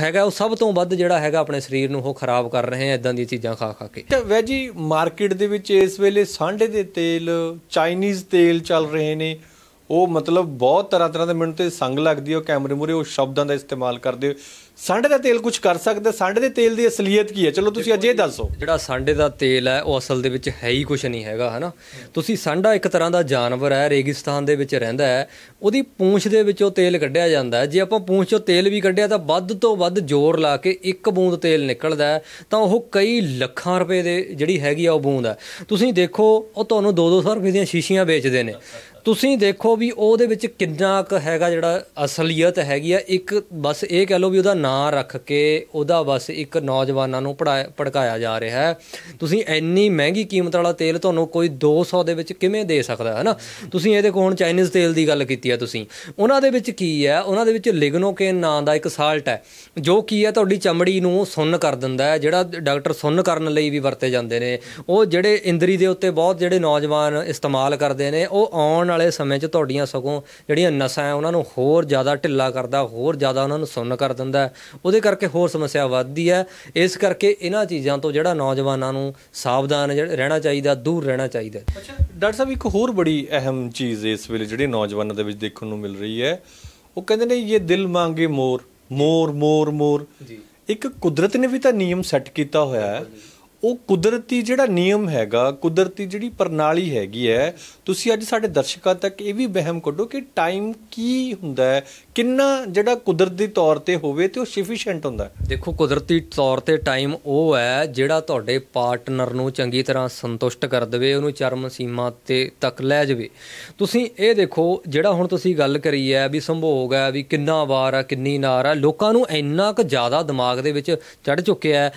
ਹੈਗਾ ਉਹ ਸਭ ਤੋਂ ਵੱਧ ਜਿਹੜਾ ਹੈਗਾ ਆਪਣੇ ਸਰੀਰ ਨੂੰ ਉਹ ਖਰਾਬ ਕਰ ਰਹੇ ਆ ਇਦਾਂ ਦੀਆਂ ਚੀਜ਼ਾਂ ਖਾ ਖਾ ਕੇ ਵੈ ਜੀ ਮਾਰਕੀਟ ਦੇ ਵਿੱਚ ਇਸ ਵੇਲੇ ਸਾਂਡੇ ਦੇ ਤੇਲ ਚਾਈਨੀਜ਼ ਤੇਲ ਚੱਲ ਰਹੇ ਨੇ ਉਹ ਮਤਲਬ ਬਹੁਤ ਤਰ੍ਹਾਂ ਤਰ੍ਹਾਂ ਦੇ ਮੈਨੂੰ ਤੇ ਸੰਗ ਲੱਗਦੀ ਹੈ ਉਹ ਕੈਮਰੇ ਮੂਰੇ ਉਹ ਸ਼ਬਦਾਂ ਦਾ ਇਸਤੇਮਾਲ ਕਰਦੇ ਸਾਂਡੇ ਦਾ ਤੇਲ ਕੁਝ ਕਰ ਸਕਦਾ ਸਾਂਡੇ ਦੇ ਤੇਲ ਦੀ ਅਸਲੀਅਤ ਕੀ ਹੈ ਚਲੋ ਤੁਸੀਂ ਅੱਜ ਇਹ ਦੱਸੋ ਜਿਹੜਾ ਸਾਂਡੇ ਦਾ ਤੇਲ ਹੈ ਉਹ ਅਸਲ ਦੇ ਵਿੱਚ ਹੈ ਹੀ ਕੁਝ ਨਹੀਂ ਹੈਗਾ ਹਨਾ ਤੁਸੀਂ ਸਾਂਡਾ ਇੱਕ ਤਰ੍ਹਾਂ ਦਾ ਜਾਨਵਰ ਹੈ ਰੇਗਿਸਤਾਨ ਦੇ ਵਿੱਚ ਰਹਿੰਦਾ ਹੈ ਉਹਦੀ ਪੂੰਛ ਦੇ ਵਿੱਚੋਂ ਤੇਲ ਕੱਢਿਆ ਜਾਂਦਾ ਹੈ ਜੇ ਆਪਾਂ ਪੂੰਛ ਚੋਂ ਤੇਲ ਵੀ ਕੱਢਿਆ ਤਾਂ ਵੱਧ ਤੋਂ ਵੱਧ ਜ਼ੋਰ ਲਾ ਕੇ ਇੱਕ ਬੂੰਦ ਤੇਲ ਨਿਕਲਦਾ ਹੈ ਤਾਂ ਉਹ ਕਈ ਲੱਖਾਂ ਰੁਪਏ ਦੇ ਜਿਹੜੀ ਹੈਗੀ ਆ ਉਹ ਬੂੰਦ ਹੈ ਤੁਸੀਂ ਦੇਖੋ ਉਹ ਤੁਹਾਨੂੰ 2-200 ਰੁਪਏ ਦੀਆਂ ਸ਼ੀਸ਼ੀਆਂ ਵੇਚਦੇ ਨੇ ਤੁਸੀਂ ਦੇਖੋ ਵੀ ਉਹਦੇ ਵਿੱਚ ਕਿੰਨਾ ਕੁ ਹੈਗਾ ਜਿਹੜਾ ਅਸਲੀਅਤ ਹੈਗੀ ਆ ਇੱਕ ਬਸ ਇਹ ਕਹਿ ਲਓ ਵੀ ਉਹਦਾ ਨਾਂ ਰੱਖ ਕੇ ਉਹਦਾ ਬਸ ਇੱਕ ਨੌਜਵਾਨਾਂ ਨੂੰ ਪੜਾਇਆ ਪੜਕਾਇਆ ਜਾ ਰਿਹਾ ਹੈ ਤੁਸੀਂ ਇੰਨੀ ਮਹਿੰਗੀ ਕੀਮਤ ਵਾਲਾ ਤੇਲ ਤੁਹਾਨੂੰ ਕੋਈ 200 ਦੇ ਵਿੱਚ ਕਿਵੇਂ ਦੇ ਸਕਦਾ ਹੈ ਨਾ ਤੁਸੀਂ ਇਹਦੇ ਕੋਲ ਚਾਈਨੀਜ਼ ਤੇਲ ਦੀ ਗੱਲ ਕੀਤੀ ਆ ਤੁਸੀਂ ਉਹਨਾਂ ਦੇ ਵਿੱਚ ਕੀ ਹੈ ਉਹਨਾਂ ਦੇ ਵਿੱਚ ਲਿਗਨੋਕੇਨ ਨਾਂ ਦਾ ਇੱਕ ਸਾਲਟ ਹੈ ਜੋ ਕੀ ਹੈ ਤੁਹਾਡੀ ਚਮੜੀ ਨੂੰ ਸੁੰਨ ਕਰ ਦਿੰਦਾ ਹੈ ਜਿਹੜਾ ਡਾਕਟਰ ਸੁੰਨ ਕਰਨ ਲਈ ਵੀ ਵਰਤੇ ਜਾਂਦੇ ਨੇ ਉਹ ਜਿਹੜੇ ਇੰਦਰੀ ਦੇ ਉੱਤੇ ਬਹੁਤ ਜਿਹੜੇ ਨੌਜਵਾਨ ਇਸਤੇਮਾਲ ਕਰਦੇ ਨੇ ਉਹ ਆਉਣ ਵਾਲੇ ਸਮੇਂ 'ਚ ਤੁਹਾਡੀਆਂ ਸਗੋਂ ਜਿਹੜੀਆਂ ਨਸਾਂ ਆ ਉਹਨਾਂ ਨੂੰ ਹੋਰ ਜ਼ਿਆਦਾ ਢਿੱਲਾ ਕਰਦਾ ਹੋਰ ਜ਼ਿਆਦਾ ਉਹਨਾਂ ਨੂੰ ਸੁੰਨ ਕਰ ਦਿੰਦਾ ਉਹਦੇ ਕਰਕੇ ਹੋਰ ਸਮੱਸਿਆ ਵੱਧਦੀ ਹੈ ਇਸ ਕਰਕੇ ਇਹਨਾਂ ਚੀਜ਼ਾਂ ਤੋਂ ਜਿਹੜਾ ਨੌਜਵਾਨਾਂ ਨੂੰ ਸਾਵਧਾਨ ਰਹਿਣਾ ਚਾਹੀਦਾ ਦੂਰ ਰਹਿਣਾ ਚਾਹੀਦਾ ਅੱਛਾ ਡਾਕਟਰ ਸਾਹਿਬ ਇੱਕ ਹੋਰ ਬੜੀ ਅਹਿਮ ਚੀਜ਼ ਇਸ ਵੇਲੇ ਜਿਹੜੀ ਨੌਜਵਾਨਾਂ ਦੇ ਵਿੱਚ ਦੇਖਣ ਨੂੰ ਮਿਲ ਰਹੀ ਹੈ ਉਹ ਕਹਿੰਦੇ ਨੇ ਇਹ ਦਿਲ ਮੰਗੇ ਮੋਰ ਮੋਰ ਮੋਰ ਮੋਰ ਜੀ ਇੱਕ ਕੁਦਰਤ ਨੇ ਵੀ ਤਾਂ ਨਿਯਮ ਸੈੱਟ ਕੀਤਾ ਹੋਇਆ ਹੈ ਉਹ ਕੁਦਰਤੀ ਜਿਹੜਾ ਨਿਯਮ ਹੈਗਾ ਕੁਦਰਤੀ ਜਿਹੜੀ ਪ੍ਰਣਾਲੀ ਹੈਗੀ ਹੈ ਤੁਸੀਂ ਅੱਜ ਸਾਡੇ ਦਰਸ਼ਕਾਂ ਤੱਕ ਇਹ ਵੀ ਵਹਿਮ ਕੱਢੋ ਕਿ ਟਾਈਮ ਕੀ ਹੁੰਦਾ ਹੈ ਕਿੰਨਾ ਜਿਹੜਾ ਕੁਦਰਤੀ ਤੌਰ ਤੇ ਹੋਵੇ ਤੇ ਉਹ ਸਫੀਸ਼ੀਐਂਟ ਹੁੰਦਾ ਦੇਖੋ ਕੁਦਰਤੀ ਤੌਰ ਤੇ ਟਾਈਮ ਉਹ ਹੈ ਜਿਹੜਾ ਤੁਹਾਡੇ ਪਾਰਟਨਰ ਨੂੰ ਚੰਗੀ ਤਰ੍ਹਾਂ ਸੰਤੁਸ਼ਟ ਕਰ ਦੇਵੇ ਉਹਨੂੰ ਚਰਮ ਸੀਮਾ ਤੇ ਤੱਕ ਲੈ ਜਾਵੇ ਤੁਸੀਂ ਇਹ ਦੇਖੋ ਜਿਹੜਾ ਹੁਣ ਤੁਸੀਂ ਗੱਲ ਕਰੀ ਹੈ ਵੀ ਸੰਭੋਗ ਹੈ ਵੀ ਕਿੰਨਾ ਵਾਰ ਆ ਕਿੰਨੀ ਨਾਰ ਆ ਲੋਕਾਂ ਨੂੰ ਇੰਨਾ ਕੁ ਜ਼ਿਆਦਾ ਦਿਮਾਗ ਦੇ ਵਿੱਚ ਚੜ ਚੁੱਕਿਆ ਹੈ